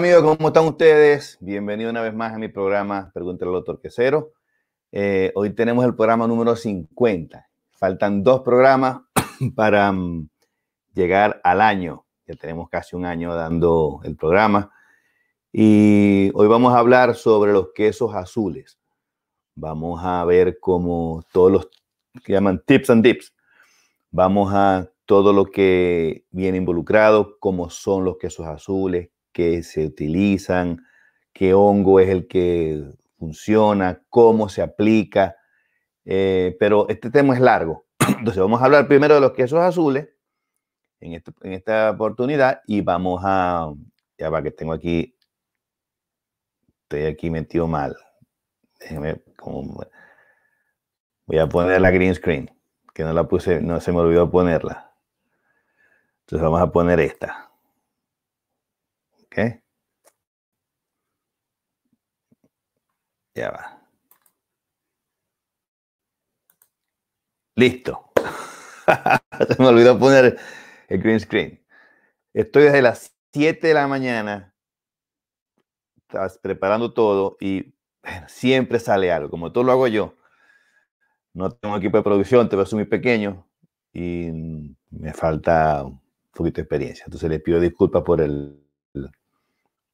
amigos? ¿Cómo están ustedes? Bienvenido una vez más a mi programa Pregúntale al Doctor eh, hoy tenemos el programa número 50. Faltan dos programas para mm, llegar al año. Ya tenemos casi un año dando el programa. Y hoy vamos a hablar sobre los quesos azules. Vamos a ver cómo todos los que llaman tips and dips. Vamos a todo lo que viene involucrado, cómo son los quesos azules, que se utilizan, qué hongo es el que funciona, cómo se aplica. Eh, pero este tema es largo. Entonces vamos a hablar primero de los quesos azules este, en, esta oportunidad y vamos a, ya va que tengo aquí, estoy aquí metido mal. Déjeme, voy a poner la green screen, que no la puse, no se me olvidó ponerla. Entonces vamos a poner esta. Ya va. Listo. Se me olvidó poner el green screen. Estoy desde las 7 de la mañana estás preparando todo y siempre sale algo, como todo lo hago yo. No tengo equipo de producción, te veo a pequeño y me falta un poquito de experiencia. Entonces le pido disculpas por el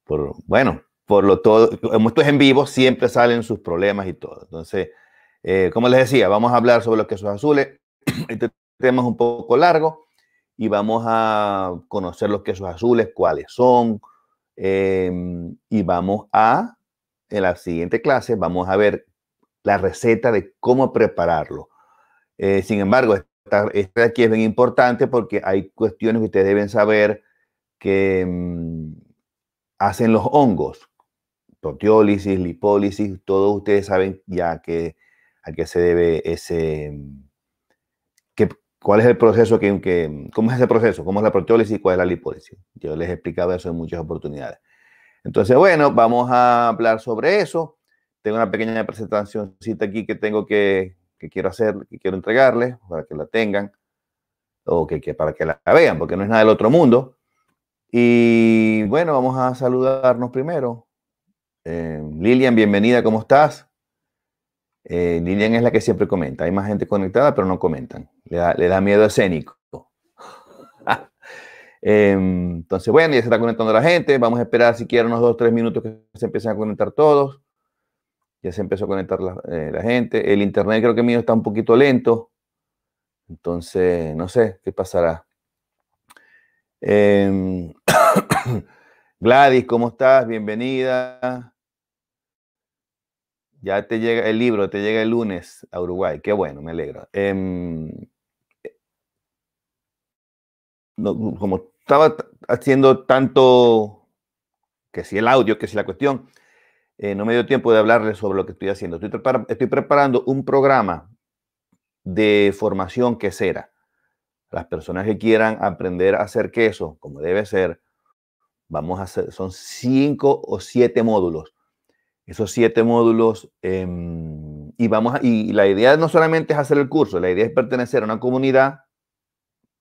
por, bueno, por lo todo, como esto es en vivo, siempre salen sus problemas y todo. Entonces, eh, como les decía, vamos a hablar sobre los quesos azules. Este tema es un poco largo y vamos a conocer los quesos azules, cuáles son, em, y vamos a, en la siguiente clase, vamos a ver la receta de cómo prepararlo. Eh, sin embargo, esta, esta, aquí es bien importante porque hay cuestiones que ustedes deben saber que em, hacen los hongos, proteólisis, lipólisis, todos ustedes saben ya que, a qué se debe ese, que, cuál es el proceso, que, que, cómo es ese proceso, cómo es la proteólisis, cuál es la lipólisis. Yo les he explicado eso en muchas oportunidades. Entonces, bueno, vamos a hablar sobre eso. Tengo una pequeña presentacióncita aquí que tengo que, que quiero hacer, que quiero entregarles para que la tengan o que, para que la vean, porque no es nada del otro mundo y bueno, vamos a saludarnos primero. Eh, Lilian, bienvenida, ¿cómo estás? Eh, Lilian es la que siempre comenta. Hay más gente conectada, pero no comentan. Le da, le da miedo escénico. Em, entonces, bueno, ya se está conectando la gente. Vamos a esperar siquiera unos dos, tres minutos que se empiecen a conectar todos. Ya se empezó a conectar la, eh, la gente. El internet creo que mío está un poquito lento. Entonces, no sé qué pasará. Em, Gladys, ¿cómo estás? Bienvenida. Ya te llega el libro, te llega el lunes a Uruguay. Qué bueno, me alegro. Em, como estaba haciendo tanto que si el audio, que si la cuestión, eh, no me dio tiempo de hablarles sobre lo que estoy haciendo. Estoy, estoy preparando un programa de formación que será las personas que quieran aprender a hacer queso, como debe ser, vamos a son cinco o siete módulos. Esos siete módulos, em, y, vamos y la idea no solamente es hacer el curso, la idea es pertenecer a una comunidad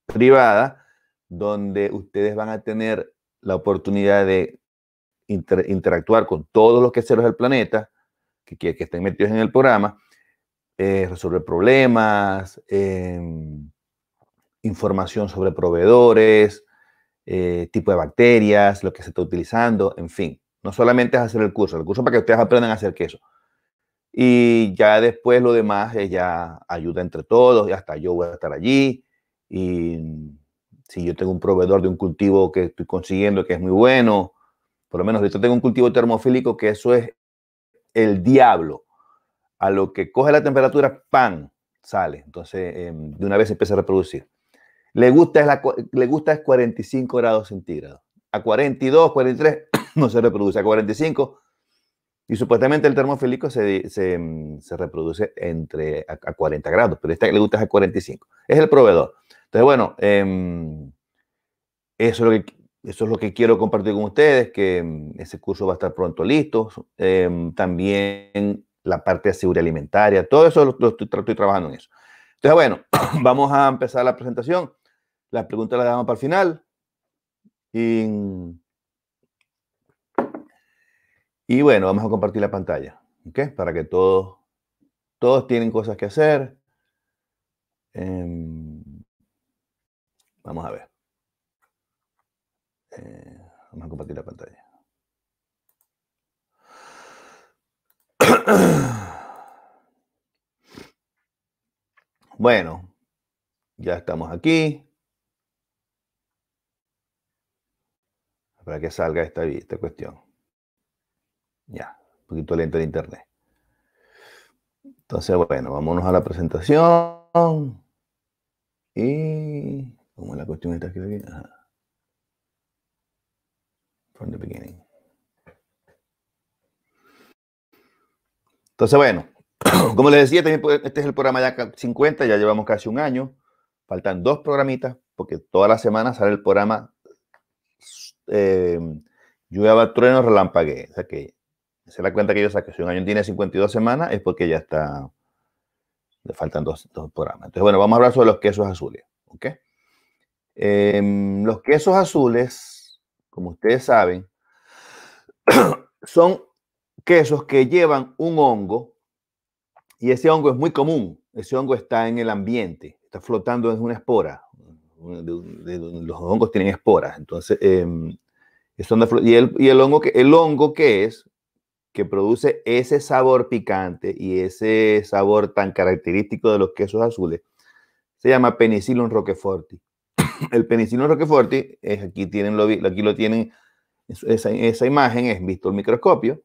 privada donde ustedes van a tener la oportunidad de interactuar con todos los queseros del planeta que, que, estén metidos en el programa, eh, resolver problemas, em, información sobre proveedores, eh, tipo de bacterias, lo que se está utilizando, en fin. No solamente es hacer el curso, el curso para que ustedes aprendan a hacer queso. Y ya después lo demás es eh, ya ayuda entre todos, Y hasta yo voy a estar allí. Y si yo tengo un proveedor de un cultivo que estoy consiguiendo que es muy bueno, por lo menos yo tengo un cultivo termofílico que eso es el diablo. A lo que coge la temperatura, pan, sale. Entonces, em, de una vez empieza a reproducir. Le gusta, es la, le gusta es 45 grados centígrados. A 42, 43 no se reproduce. A 45 y supuestamente el termofílico se, reproduce entre a, 40 grados, pero esta le gusta es a 45. Es el proveedor. Entonces, bueno, em, eso, es lo que, eso es lo que quiero compartir con ustedes, que em, ese curso va a estar pronto listo. Em, también la parte de seguridad alimentaria, todo eso lo, estoy, trabajando en eso. Entonces, bueno, vamos a empezar la presentación. Las preguntas las damos para el final. Y, y bueno, vamos a compartir la pantalla, ¿ok? Para que todos, todos tienen cosas que hacer. Em, vamos a ver. Eh, vamos a compartir la pantalla. Bueno, ya estamos aquí. para que salga esta, cuestión. Ya, un poquito lento el internet. Entonces, bueno, vámonos a la presentación. Y. como la cuestión está aquí? From the beginning. Entonces, bueno, como les decía, este es el programa ya 50, ya llevamos casi un año. Faltan dos programitas, porque toda la semana sale el programa eh, llueva, trueno, relámpagué O sea que se da cuenta que yo saqué. Si un año tiene 52 semanas es porque ya está, le faltan dos, dos programas. Entonces, bueno, vamos a hablar sobre los quesos azules. ¿Ok? Em, los quesos azules, como ustedes saben, son quesos que llevan un hongo y ese hongo es muy común. Ese hongo está en el ambiente, está flotando en una espora los hongos tienen esporas. Entonces, eh, y, el, hongo que, el hongo que es, que produce ese sabor picante y ese sabor tan característico de los quesos azules, se llama Penicillium roqueforti. El Penicillium roqueforti, es, aquí, tienen, lo, aquí lo tienen, esa, esa imagen es visto al microscopio,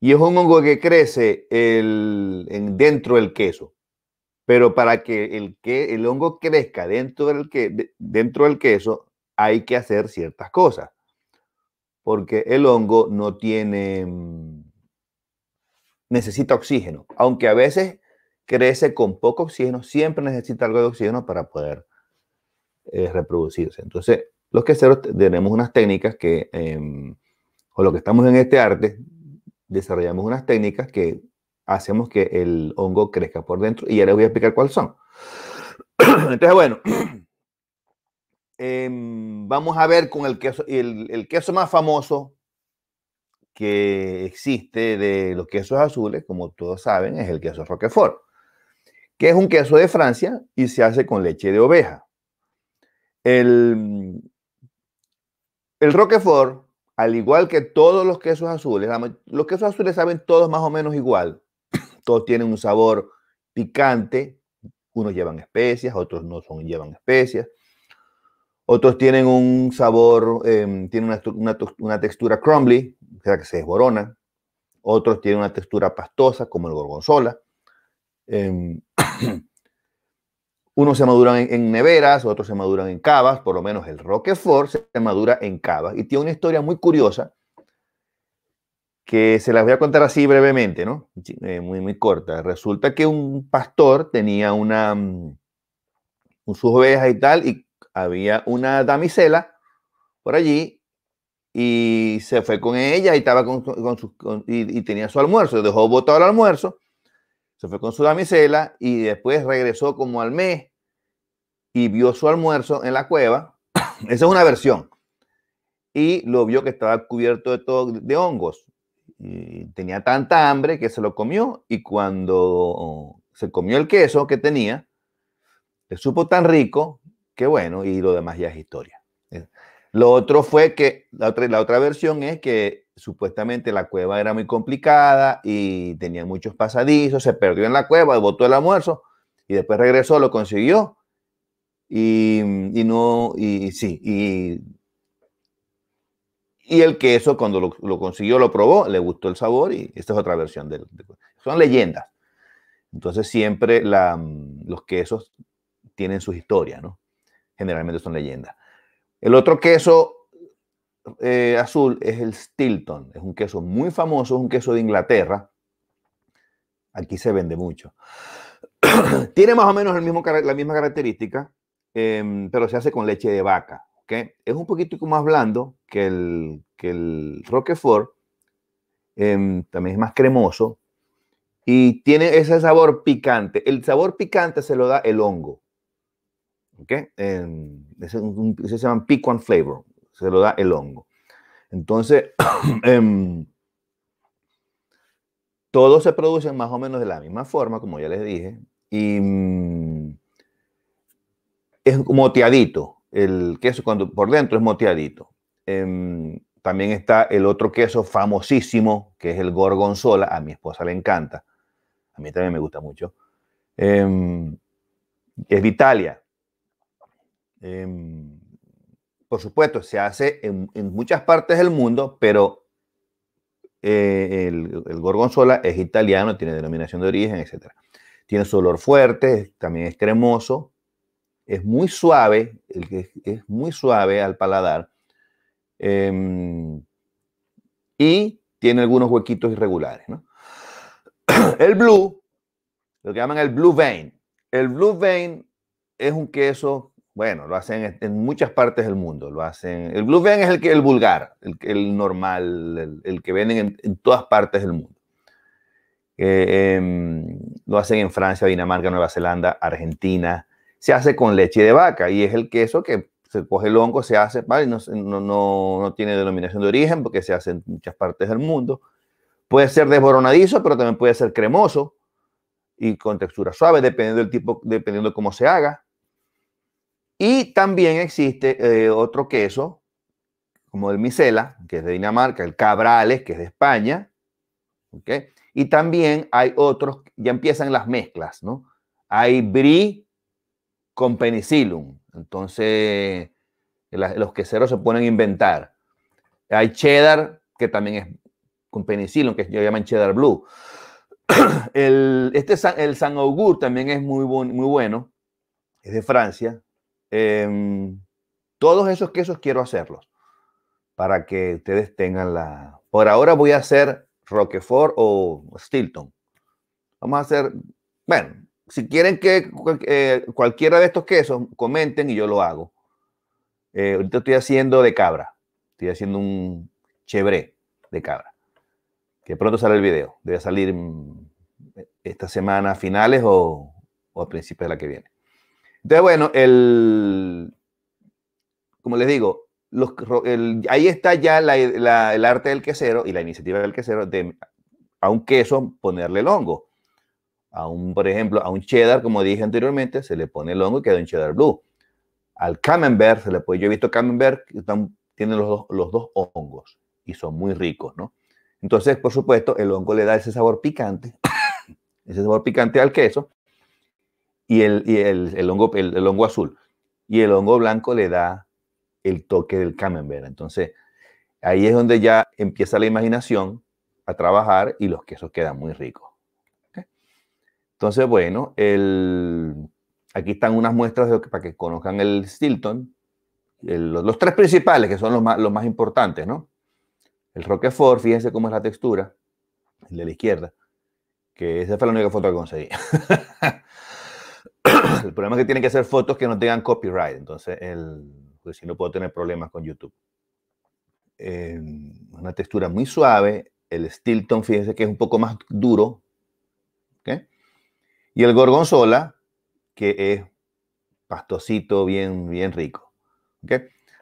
y es un hongo que crece el, dentro del queso. Pero para que el, que el hongo crezca dentro del, que, dentro del queso, hay que hacer ciertas cosas. Porque el hongo no tiene. Mm, necesita oxígeno. Aunque a veces crece con poco oxígeno, siempre necesita algo de oxígeno para poder eh, reproducirse. Entonces, los queseros tenemos unas técnicas que. Em, o lo que estamos en este arte, desarrollamos unas técnicas que hacemos que el hongo crezca por dentro y ya les voy a explicar cuáles son. Entonces, bueno, em, vamos a ver con el queso, el, el, queso más famoso que existe de los quesos azules, como todos saben, es el queso Roquefort, que es un queso de Francia y se hace con leche de oveja. El, el Roquefort, al igual que todos los quesos azules, los quesos azules saben todos más o menos igual, todos tienen un sabor picante, unos llevan especias, otros no son, llevan especias, otros tienen un sabor, em, tienen una, textura crumbly, o sea que se desborona, otros tienen una textura pastosa, como el gorgonzola. Em, unos se maduran en, en, neveras, otros se maduran en cavas, por lo menos el Roquefort se madura en cavas y tiene una historia muy curiosa que se las voy a contar así brevemente, ¿no? Eh, muy, muy corta. Resulta que un pastor tenía una, mm, sus ovejas y tal, y había una damisela por allí, y se fue con ella y, estaba con, con, tenía su almuerzo, dejó botado el almuerzo, se fue con su damisela y después regresó como al mes y vio su almuerzo en la cueva. Esa es una versión. Y lo vio que estaba cubierto de, todo, de hongos tenía tanta hambre que se lo comió y cuando se comió el queso que tenía, le supo tan rico que bueno, y lo demás ya es historia. Lo otro fue que, la otra, versión es que supuestamente la cueva era muy complicada y tenía muchos pasadizos, se perdió en la cueva, botó el almuerzo y después regresó, lo consiguió y no, y sí, y y el queso, cuando lo, consiguió, lo probó, le gustó el sabor y esta es otra versión De, son leyendas. Entonces siempre mm, los quesos tienen sus historias, ¿no? Generalmente son leyendas. El otro queso eh, azul es el Stilton. Es un queso muy famoso, es un queso de Inglaterra. Aquí se vende mucho. Tiene más o menos el mismo, la misma característica, em, pero se hace con leche de vaca es un poquito más blando que el, el Roquefort, em, también es más cremoso y tiene ese sabor picante. El sabor picante se lo da el hongo. se llama piquant flavor, se lo da el hongo. Entonces, em, todos se producen más o menos de la misma forma, como ya les dije, y mm, es es moteadito el queso cuando por dentro es moteadito. Em, también está el otro queso famosísimo, que es el gorgonzola. A mi esposa le encanta. A mí también me gusta mucho. Em, es de Italia. Em, por supuesto, se hace en, muchas partes del mundo, pero eh, el, el gorgonzola es italiano, tiene denominación de origen, etc. Tiene su olor fuerte, también es cremoso, es muy suave, el que es muy suave al paladar em, y tiene algunos huequitos irregulares. El blue, lo que llaman el blue vein. El blue vein es un queso, bueno, lo hacen en muchas partes del mundo. Lo hacen, el blue vein es el, que, el vulgar, el, el normal, el, que venden en, todas partes del mundo. Eh, em, lo hacen en Francia, Dinamarca, Nueva Zelanda, Argentina, se hace con leche de vaca y es el queso que se coge el hongo, se hace, No, no, tiene denominación de origen porque se hace en muchas partes del mundo. Puede ser desboronadizo, pero también puede ser cremoso y con textura suave, dependiendo del tipo, dependiendo de cómo se haga. Y también existe eh, otro queso, como el micela, que es de Dinamarca, el cabrales, que es de España. Y también hay otros, ya empiezan las mezclas, ¿no? Hay brie, con penicilum, Entonces, los queseros se ponen a inventar. Hay cheddar, que también es con penicilum, que llaman cheddar blue. El, este, el San Augur también es muy, muy bueno, es de Francia. Em, todos esos quesos quiero hacerlos para que ustedes tengan la... Por ahora voy a hacer Roquefort o Stilton. Vamos a hacer, bueno, si quieren que eh, cualquiera de estos quesos, comenten y yo lo hago. Eh, ahorita estoy haciendo de cabra. Estoy haciendo un chevre de cabra. Que pronto sale el video. Debe salir mm, esta semana a finales o, o a principios de la que viene. Entonces, bueno, el, como les digo, los, ahí está ya el arte del quesero y la iniciativa del quesero de a un queso ponerle el hongo. A un, por ejemplo, a un cheddar, como dije anteriormente, se le pone el hongo y queda un cheddar blue. Al camembert se le puede, yo he visto camembert tienen los dos, los dos hongos y son muy ricos, ¿no? Entonces, por supuesto, el hongo le da ese sabor picante, ese sabor picante al queso y el, hongo, el hongo azul. Y el hongo blanco le da el toque del camembert. Entonces, ahí es donde ya empieza la imaginación a trabajar y los quesos quedan muy ricos. Entonces, bueno, aquí están unas muestras para que conozcan el Stilton. los, tres principales, que son los más, importantes, ¿no? El Roquefort, fíjense cómo es la textura, el de la izquierda, que esa fue la única foto que conseguí. el problema es que tienen que hacer fotos que no tengan copyright, entonces, el, pues si no puedo tener problemas con YouTube. Eh, una textura muy suave, el Stilton, fíjense que es un poco más duro, y el gorgonzola, que es pastosito, bien, bien rico.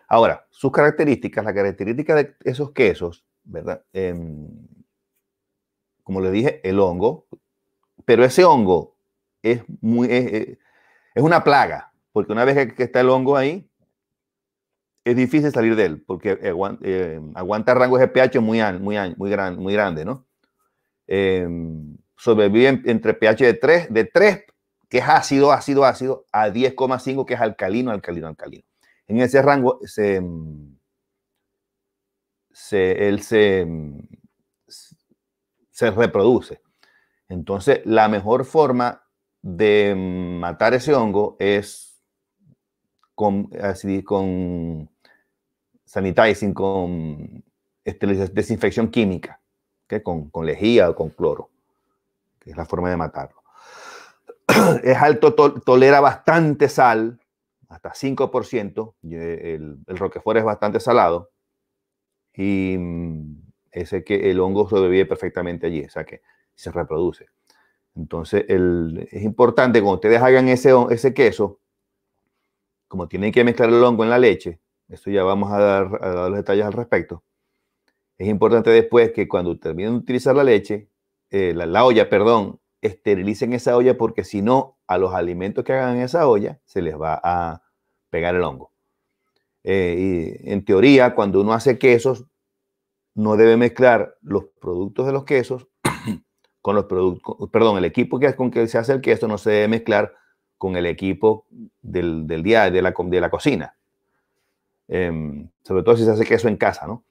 Ahora, sus características, la característica de esos quesos, ¿verdad? Em, como les dije, el hongo, pero ese hongo es, muy, es, una plaga, porque una vez que está el hongo ahí, es difícil salir de él, porque eh, eh, aguanta, rangos de pH muy, muy, muy, grande, muy grande, ¿no? Em, sobrevive entre pH de 3, de 3, que es ácido, ácido, ácido, a 10,5, que es alcalino, alcalino, alcalino. En ese rango se, mm, él mm, se, reproduce. Entonces, la mejor forma de mm, matar ese hongo es con, así, con sanitizing, con desinfección química, con lejía o con cloro que es la forma de matarlo. Es alto, tolera bastante sal, hasta 5%, eh, el, el roquefort es bastante salado, y mm, ese que el hongo sobrevive perfectamente allí, o sea que se reproduce. Entonces, el, es importante cuando ustedes hagan ese, ese queso, como tienen que mezclar el hongo en la leche, esto ya vamos a dar, a dar los detalles al respecto, es importante después que cuando terminen de utilizar la leche, eh, la, olla, perdón, esterilicen esa olla porque si no, a los alimentos que hagan en esa olla se les va a pegar el hongo. Eh, y en teoría, cuando uno hace quesos, no debe mezclar los productos de los quesos con los productos, perdón, el equipo que, con que se hace el queso no se debe mezclar con el equipo del, día de la, de la cocina. Em, sobre todo si se hace queso en casa, ¿no?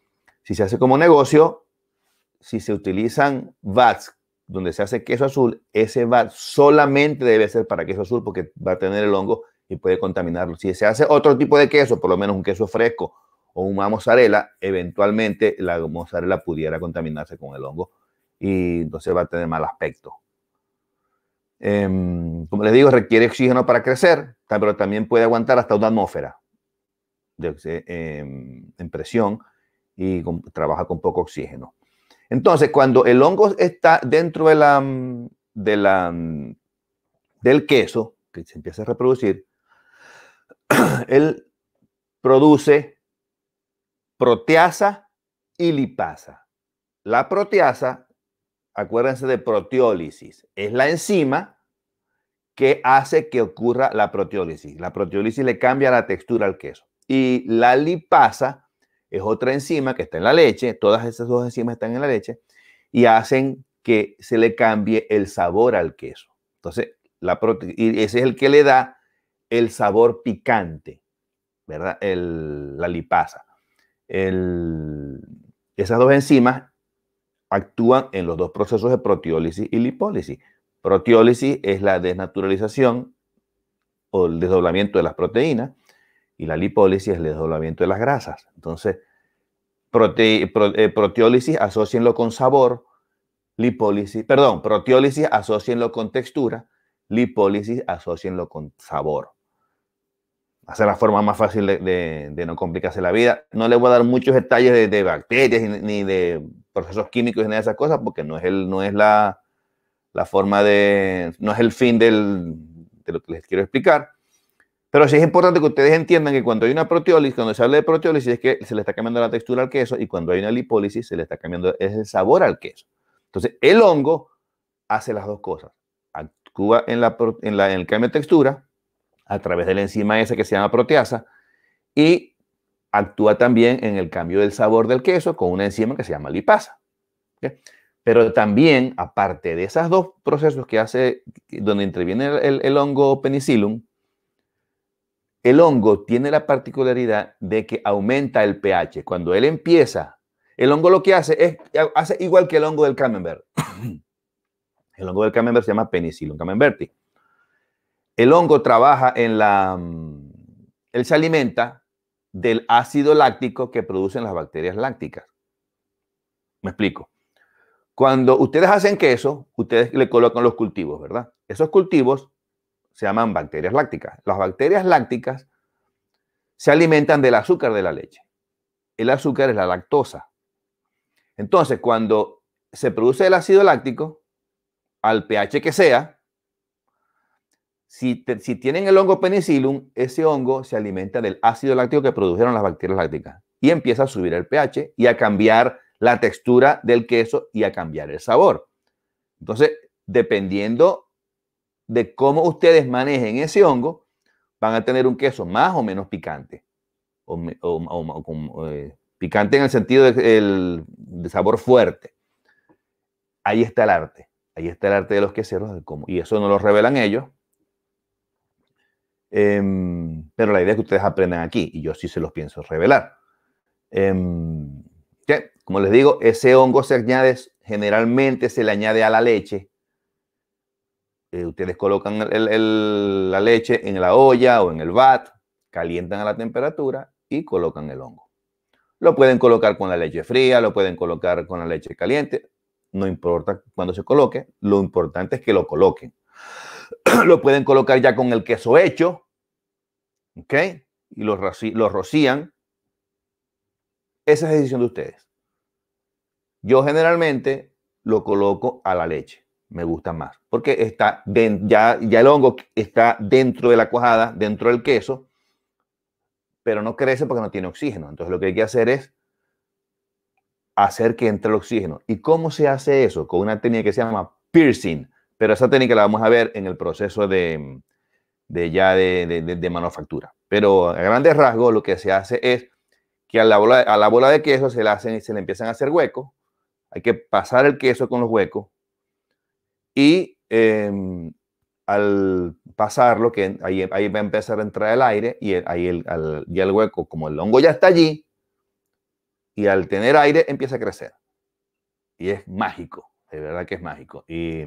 Si se hace como negocio, si se utilizan VATs donde se hace queso azul, ese VAT solamente debe ser para queso azul porque va a tener el hongo y puede contaminarlo. Si se hace otro tipo de queso, por lo menos un queso fresco o una mozzarella, eventualmente la mozzarella pudiera contaminarse con el hongo y entonces va a tener mal aspecto. Em, como les digo, requiere oxígeno para crecer, pero también puede aguantar hasta una atmósfera de, em, en presión y trabaja con poco oxígeno. Entonces, cuando el hongo está dentro de la, mm, mm, del queso, que se empieza a reproducir, él produce proteasa y lipasa. La proteasa, acuérdense de proteólisis, es la enzima que hace que ocurra la proteólisis. La proteólisis le cambia la textura al queso. Y la lipasa es otra enzima que está en la leche, todas esas dos enzimas están en la leche y hacen que se le cambie el sabor al queso. Entonces, la y ese es el que le da el sabor picante, ¿verdad? El, la lipasa. esas dos enzimas actúan en los dos procesos de proteólisis y lipólisis. Proteólisis es la desnaturalización o el desdoblamiento de las proteínas y la lipólisis es el desdoblamiento de las grasas. Entonces, prote, eh, proteólisis asocienlo con sabor, lipólisis, perdón, proteólisis asocienlo con textura, lipólisis asocienlo con sabor. Hacer la forma más fácil de, no complicarse la vida. No les voy a dar muchos detalles de, bacterias ni, de procesos químicos ni de esas cosas porque no es, el, no es la, forma de, no es el fin de lo que les quiero explicar pero sí es importante que ustedes entiendan que cuando hay una proteólisis, cuando se habla de proteólisis, es que se le está cambiando la textura al queso y cuando hay una lipólisis, se le está cambiando el sabor al queso. Entonces, el hongo hace las dos cosas. Actúa en, la, en, la, en el cambio de textura a través de la enzima esa que se llama proteasa y actúa también en el cambio del sabor del queso con una enzima que se llama lipasa. Pero también, aparte de esos dos procesos que hace, donde interviene el, el hongo penicillum, el hongo tiene la particularidad de que aumenta el pH. Cuando él empieza, el hongo lo que hace es, eh, hace igual que el hongo del camembert. el hongo del camembert se llama penicillium camemberti. El hongo trabaja en la, mm, él se alimenta del ácido láctico que producen las bacterias lácticas. Me explico. Cuando ustedes hacen queso, ustedes le colocan los cultivos, ¿verdad? Esos cultivos se llaman bacterias lácticas. Las bacterias lácticas se alimentan del azúcar de la leche. El azúcar es la lactosa. Entonces, cuando se produce el ácido láctico, al pH que sea, si, tienen el hongo penicillum, ese hongo se alimenta del ácido láctico que produjeron las bacterias lácticas y empieza a subir el pH y a cambiar la textura del queso y a cambiar el sabor. Entonces, dependiendo de cómo ustedes manejen ese hongo, van a tener un queso más o menos picante. O, eh, picante en el sentido de, sabor fuerte. Ahí está el arte. Ahí está el arte de los queseros. y eso no lo revelan ellos. Em, pero la idea es que ustedes aprendan aquí. Y yo sí se los pienso revelar. Em, que, como les digo, ese hongo se añade, generalmente se le añade a la leche eh, ustedes colocan la leche en la olla o en el vat, calientan a la temperatura y colocan el hongo. Lo pueden colocar con la leche fría, lo pueden colocar con la leche caliente, no importa cuándo se coloque, lo importante es que lo coloquen. lo pueden colocar ya con el queso hecho, ¿ok? Y lo, rocían. Esa es la decisión de ustedes. Yo generalmente lo coloco a la leche me gusta más, porque está ya, ya el hongo está dentro de la cuajada, dentro del queso, pero no crece porque no tiene oxígeno. Entonces lo que hay que hacer es hacer que entre el oxígeno. ¿Y cómo se hace eso? Con una técnica que se llama piercing, pero esa técnica la vamos a ver en el proceso de, ya de, manufactura. Pero a grandes rasgos lo que se hace es que a la bola, a la bola de queso se le, hacen, se le empiezan a hacer huecos, hay que pasar el queso con los huecos, y eh, al pasarlo, que ahí, va a empezar a entrar el aire y ahí el, el hueco, como el hongo ya está allí, y al tener aire empieza a crecer. Y es mágico, de verdad que es mágico. Y,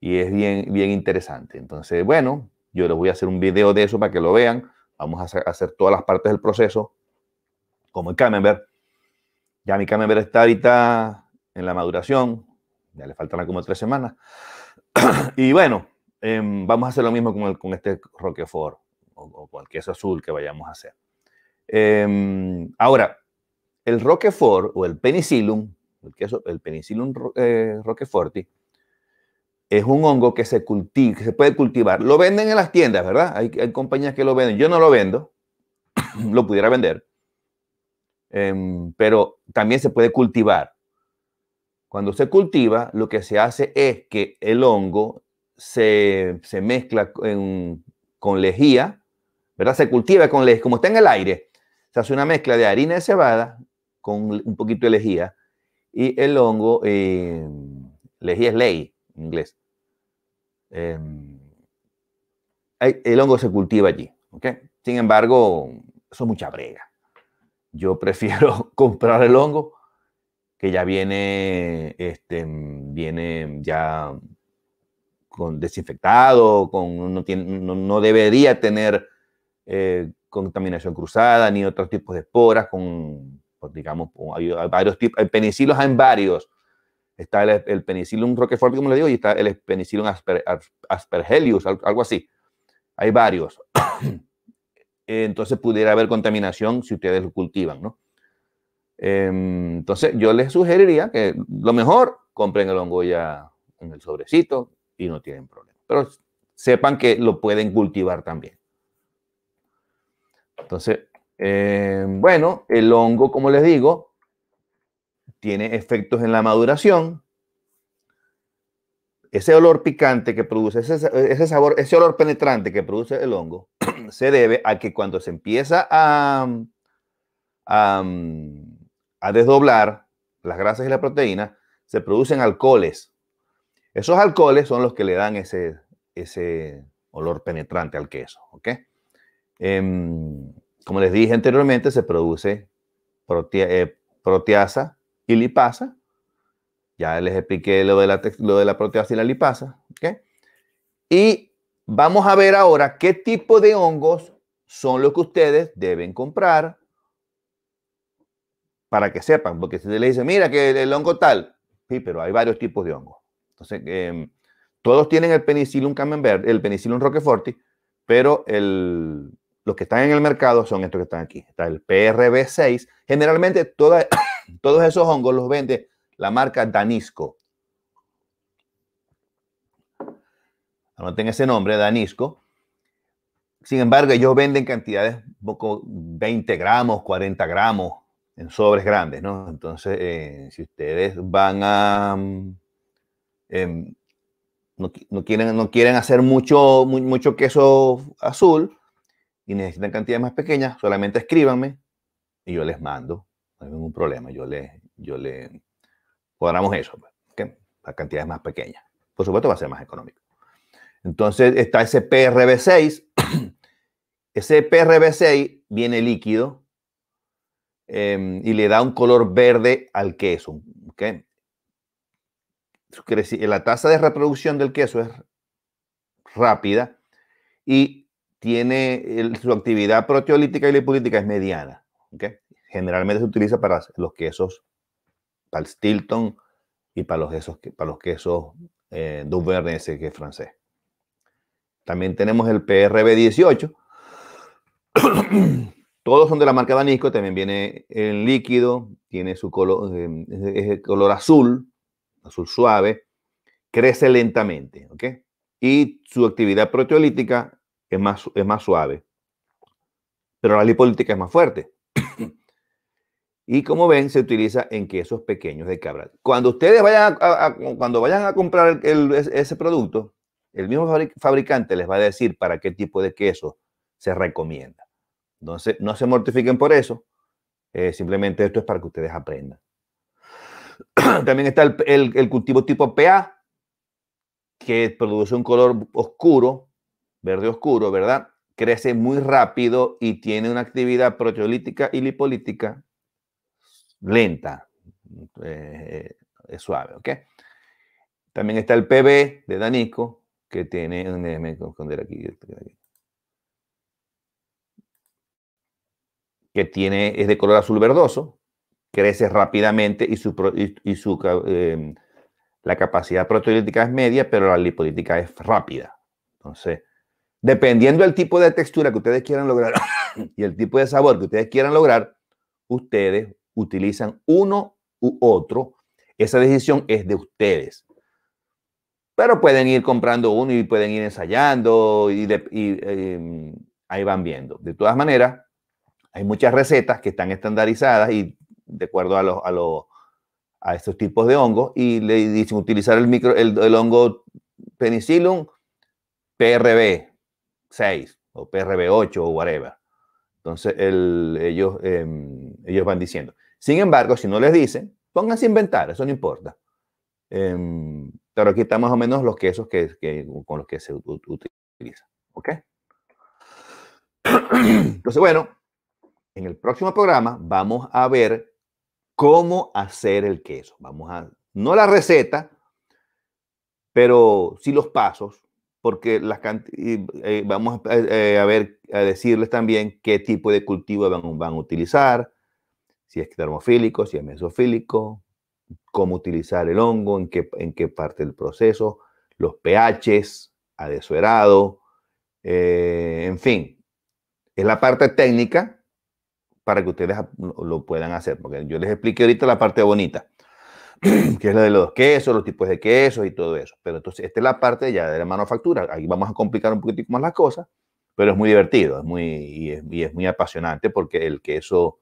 es bien, bien interesante. Entonces, bueno, yo les voy a hacer un video de eso para que lo vean. Vamos a hacer, a hacer todas las partes del proceso, como el camembert. Ya mi camembert está ahorita en la maduración, ya le faltan como tres semanas. y bueno, em, vamos a hacer lo mismo con, con este Roquefort o, o, con el queso azul que vayamos a hacer. Em, ahora, el Roquefort o el Penicillum, el, queso, el Penicillum Roqueforti, eh, es un hongo que se, cultiva, se puede cultivar. Lo venden en las tiendas, ¿verdad? Hay, compañías que lo venden. Yo no lo vendo, lo pudiera vender. Em, pero también se puede cultivar. Cuando se cultiva, lo que se hace es que el hongo se, se mezcla con lejía, ¿verdad? Se cultiva con lejía, como está en el aire. Se hace una mezcla de harina de cebada con un poquito de lejía y el hongo, eh, lejía es ley en inglés. Em, el hongo se cultiva allí, ¿ok? Sin embargo, eso es mucha brega. Yo prefiero comprar el hongo que ya viene, este, mm, viene ya con desinfectado, con, no, tiene, no, debería tener eh, contaminación cruzada ni otros tipos de esporas, con, pues, digamos, hay, varios tipos, de penicilos hay varios. Está el, penicilum roquefort, como le digo, y está el penicilum aspergelius, algo así. Hay varios. Entonces pudiera haber contaminación si ustedes lo cultivan, ¿no? Em, entonces, yo les sugeriría que lo mejor compren el hongo ya en el sobrecito y no tienen problema. Pero sepan que lo pueden cultivar también. Entonces, em, bueno, el hongo, como les digo, tiene efectos en la maduración. Ese olor picante que produce, ese, ese sabor, ese olor penetrante que produce el hongo, se debe a que cuando se empieza a, a a desdoblar las grasas y la proteína, se producen alcoholes. Esos alcoholes son los que le dan ese, ese olor penetrante al queso. Em, como les dije anteriormente, se produce eh, proteasa y lipasa. Ya les expliqué lo de, la, de la proteasa y la lipasa. Y vamos a ver ahora qué tipo de hongos son los que ustedes deben comprar para que sepan, porque si se le dice, mira que el, hongo tal, sí, pero hay varios tipos de hongos. Entonces, em, todos tienen el penicillium camembert, el penicillium roqueforti, pero el, los que están en el mercado son estos que están aquí. Está el PRB6. Generalmente todos esos hongos los vende la marca Danisco. Anoten ese nombre, Danisco. Sin embargo, ellos venden cantidades, poco 20 gramos, 40 gramos, en sobres grandes, ¿no? Entonces, eh, si ustedes van a... Mm, em, no, quieren, no quieren hacer mucho, mucho queso azul y necesitan cantidades más pequeñas, solamente escríbanme y yo les mando. No hay ningún problema, yo les yo le cuadramos eso, pues, la cantidad cantidades más pequeña, Por supuesto va a ser más económico. Entonces está ese PRB6. ese PRB6 viene líquido, Em, y le da un color verde al queso. La tasa de reproducción del queso es rápida y tiene su actividad proteolítica y lipolítica es mediana. Generalmente se utiliza para los quesos, para el Stilton y para los quesos, para los quesos eh, ese que es francés. También tenemos el PRB18, todos son de la marca Danisco, también viene en líquido, tiene su color, eh, color azul, azul suave, crece lentamente, ¿ok? Y su actividad proteolítica es más, más suave, pero la lipolítica es más fuerte. y como ven, se utiliza en quesos pequeños de cabra. Cuando ustedes vayan a, cuando vayan a comprar ese producto, el mismo fabricante les va a decir para qué tipo de queso se recomienda. Entonces, no se mortifiquen por eso. Eh, simplemente esto es para que ustedes aprendan. También está el, cultivo tipo PA, que produce un color oscuro, verde oscuro, ¿verdad? Crece muy rápido y tiene una actividad proteolítica y lipolítica lenta, eh, eh, es suave, ¿ok? También está el PB de Danico, que tiene, esconder aquí que tiene, es de color azul verdoso, crece rápidamente y su, y, em, la capacidad proteolítica es media, pero la lipolítica es rápida. Entonces, dependiendo del tipo de textura que ustedes quieran lograr y el tipo de sabor que ustedes quieran lograr, ustedes utilizan uno u otro. Esa decisión es de ustedes. Pero pueden ir comprando uno y pueden ir ensayando y, em, ahí van viendo. De todas maneras, hay muchas recetas que están estandarizadas y de acuerdo a los, a estos tipos de hongos y le dicen utilizar el, micro, el, hongo penicillum PRB 6 o PRB 8 o whatever. Entonces ellos, em, ellos van diciendo. Sin embargo, si no les dicen, pónganse a inventar, eso no importa. Em, pero aquí está más o menos los quesos que con los que se utiliza. ¿Ok? Entonces, bueno, en el próximo programa vamos a ver cómo hacer el queso. Vamos a, no la receta, pero sí los pasos, porque las eh, vamos eh, a, ver, a decirles también qué tipo de cultivo van, a utilizar, si es termofílico, si es mesofílico, cómo utilizar el hongo, en qué, en qué parte del proceso, los pHs, adesorado, eh, en fin. Es la parte técnica para que ustedes lo puedan hacer, porque yo les expliqué ahorita la parte bonita, que es la de los quesos, los tipos de quesos y todo eso. Pero entonces, esta es la parte ya de la manufactura. Ahí vamos a complicar un poquitico más las cosas, pero es muy divertido, es muy, es, muy apasionante porque el queso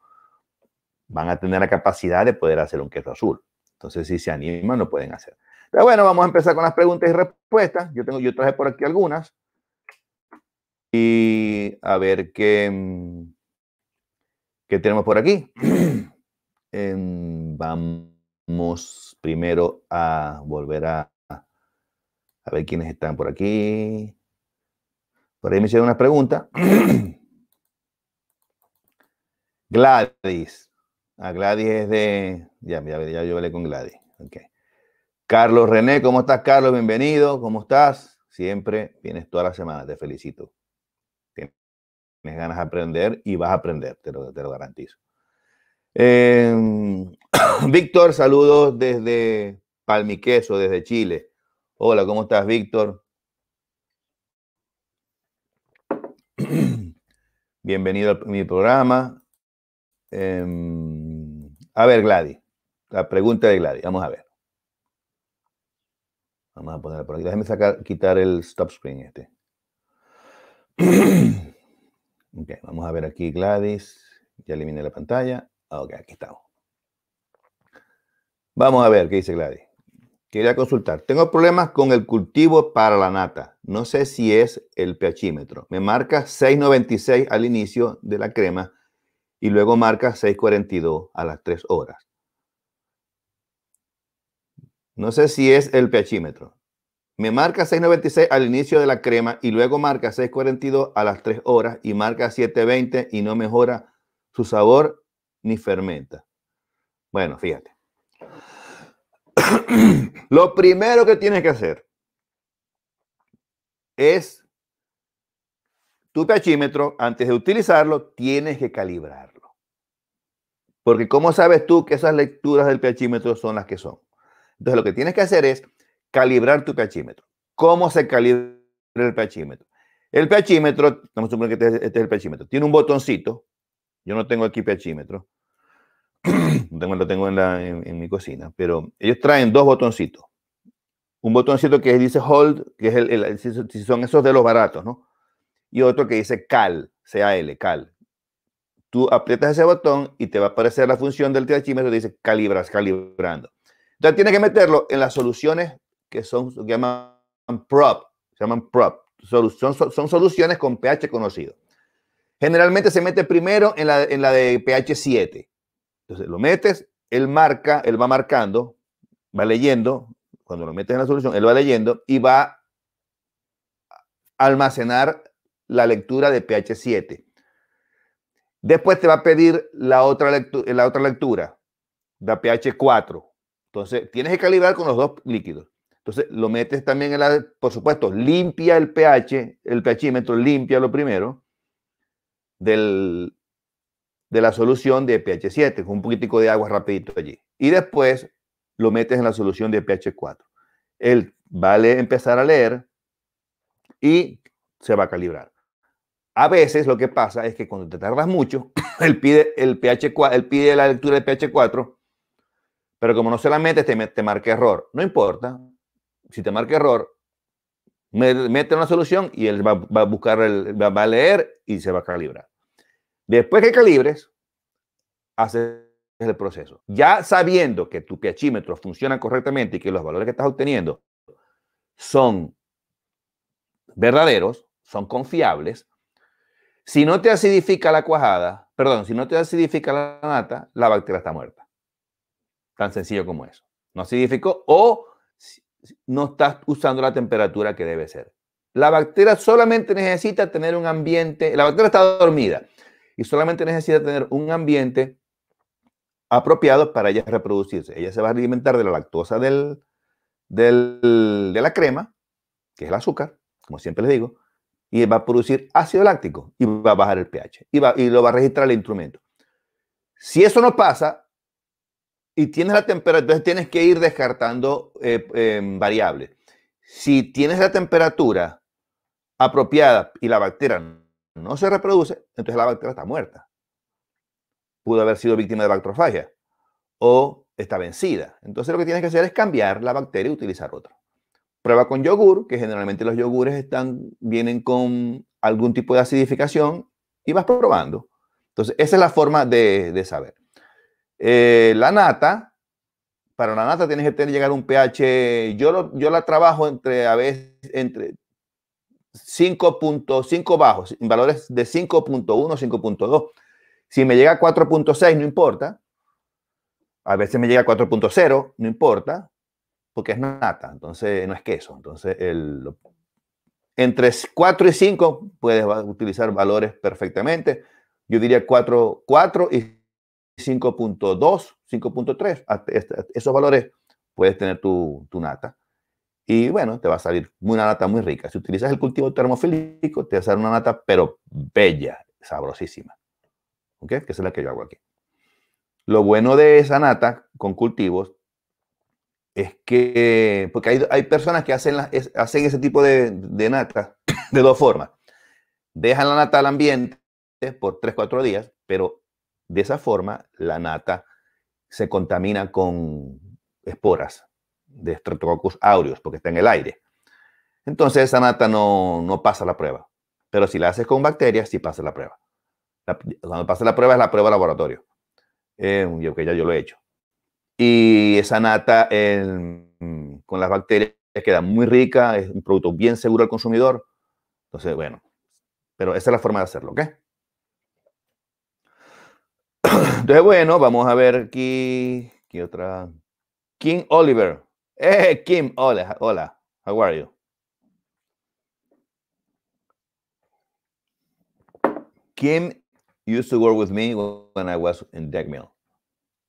van a tener la capacidad de poder hacer un queso azul. Entonces, si se animan, lo pueden hacer. Pero bueno, vamos a empezar con las preguntas y respuestas. Yo, tengo, yo traje por aquí algunas. Y a ver qué mm, ¿Qué tenemos por aquí? Em, vamos primero a volver a, ver quiénes están por aquí. Por ahí me hicieron una pregunta. Gladys. A ah, Gladys es de. Ya, ya, ya yo hablé con Gladys. Okay. Carlos René, ¿cómo estás, Carlos? Bienvenido, ¿cómo estás? Siempre vienes toda la semana, te felicito. Me ganas de aprender y vas a aprender, te lo, te lo garantizo. Em, Víctor, saludos desde Palmiqueso, desde Chile. Hola, ¿cómo estás, Víctor? Bienvenido a mi programa. Em, a ver, Gladys, la pregunta de Gladys, vamos a ver. Vamos a ponerla por aquí. Déjame quitar el stop screen este. vamos a ver aquí Gladys. Ya eliminé la pantalla. Ok, aquí estamos. Vamos a ver qué dice Gladys. Quería consultar. Tengo problemas con el cultivo para la nata. No sé si es el pHímetro. Me marca 6.96 al inicio de la crema y luego marca 6.42 a las 3 horas. No sé si es el pHímetro. Me marca 6.96 al inicio de la crema y luego marca 6.42 a las 3 horas y marca 7.20 y no mejora su sabor ni fermenta. Bueno, fíjate. Lo primero que tienes que hacer es tu pHímetro, antes de utilizarlo, tienes que calibrarlo. Porque ¿cómo sabes tú que esas lecturas del pHímetro son las que son? Entonces lo que tienes que hacer es calibrar tu pHímetro. ¿Cómo se calibra el pHímetro? El pHímetro, vamos a suponer que este, es este el pHímetro, tiene un botoncito. Yo no tengo aquí pHímetro. tengo, lo tengo en, la, mi cocina, pero ellos traen dos botoncitos. Un botoncito que dice hold, que es el, si son esos de los baratos, ¿no? Y otro que dice cal, C-A-L, cal. Tú aprietas ese botón y te va a aparecer la función del pHímetro que dice calibras, calibrando. Entonces tienes que meterlo en las soluciones que son, llaman prop, se llaman prop, son, son soluciones con pH conocido. Generalmente se mete primero en la, de pH 7. Entonces lo metes, él marca, él va marcando, va leyendo, cuando lo metes en la solución, él va leyendo y va a almacenar la lectura de pH 7. Después te va a pedir la otra, la otra lectura, la pH 4. Entonces, tienes que calibrar con los dos líquidos. Entonces lo metes también en la, por supuesto, limpia el pH, el pHímetro limpia lo primero del, de la solución de pH 7, con un poquitico de agua rapidito allí. Y después lo metes en la solución de pH 4. Él va a empezar a leer y se va a calibrar. A veces lo que pasa es que cuando te tardas mucho, él pide, el pH, él pide la lectura de pH 4, pero como no se la metes, te marca error. No importa, si te marca error, mete una solución y él va, a buscar, va, a leer y se va a calibrar. Después que calibres, haces el proceso. Ya sabiendo que tu pHímetro funciona correctamente y que los valores que estás obteniendo son verdaderos, son confiables, si no te acidifica la cuajada, perdón, si no te acidifica la nata, la bacteria está muerta. Tan sencillo como eso. No acidificó o no estás usando la temperatura que debe ser. La bacteria solamente necesita tener un ambiente, la bacteria está dormida y solamente necesita tener un ambiente apropiado para ella reproducirse. Ella se va a alimentar de la lactosa del, de la crema, que es el azúcar, como siempre les digo, y va a producir ácido láctico y va a bajar el pH y lo va a registrar el instrumento. Si eso no pasa, y tienes la temperatura, entonces tienes que ir descartando eh, em, variables. Si tienes la temperatura apropiada y la bacteria no se reproduce, entonces la bacteria está muerta. Pudo haber sido víctima de bactrofagia o está vencida. Entonces lo que tienes que hacer es cambiar la bacteria y utilizar otra. Prueba con yogur, que generalmente los yogures están, vienen con algún tipo de acidificación y vas probando. Entonces esa es la forma de, de saber. Eh, la nata, para la nata tienes que tener, llegar a un pH, yo, la trabajo entre a veces, entre 5.5 bajos, en valores de 5.1, 5.2. Si me llega a 4.6, no importa. A veces me llega a 4.0, no importa, porque es nata, entonces no es queso. Entonces, entre 4 y 5 puedes utilizar valores perfectamente. Yo diría 4, 4 y 5.2, 5.3, esos valores puedes tener tu, nata. Y bueno, te va a salir una nata muy rica. Si utilizas el cultivo termofílico, te va a salir una nata, pero bella, sabrosísima. ¿Ok? Que es la que yo hago aquí. Lo bueno de esa nata con cultivos es que, porque hay, personas que hacen, hacen ese tipo de, de nata de dos formas. Dejan la nata al ambiente por 3, 4 días, pero de esa forma, la nata se contamina con esporas de Streptococcus aureus, porque está en el aire. Entonces, esa nata no, pasa la prueba. Pero si la haces con bacterias, sí pasa la prueba. cuando pasa la prueba, es la prueba laboratorio. Eh, yo que ya yo lo he hecho. Y esa nata mm, con las bacterias queda muy rica, es un producto bien seguro al consumidor. Entonces, bueno, pero esa es la forma de hacerlo, ¿ok? Entonces, bueno, vamos a ver aquí. ¿Qué otra? Kim Oliver. Hey, eh, Kim, hola, hola. How are you? Kim used to work with me when I was in deck mill.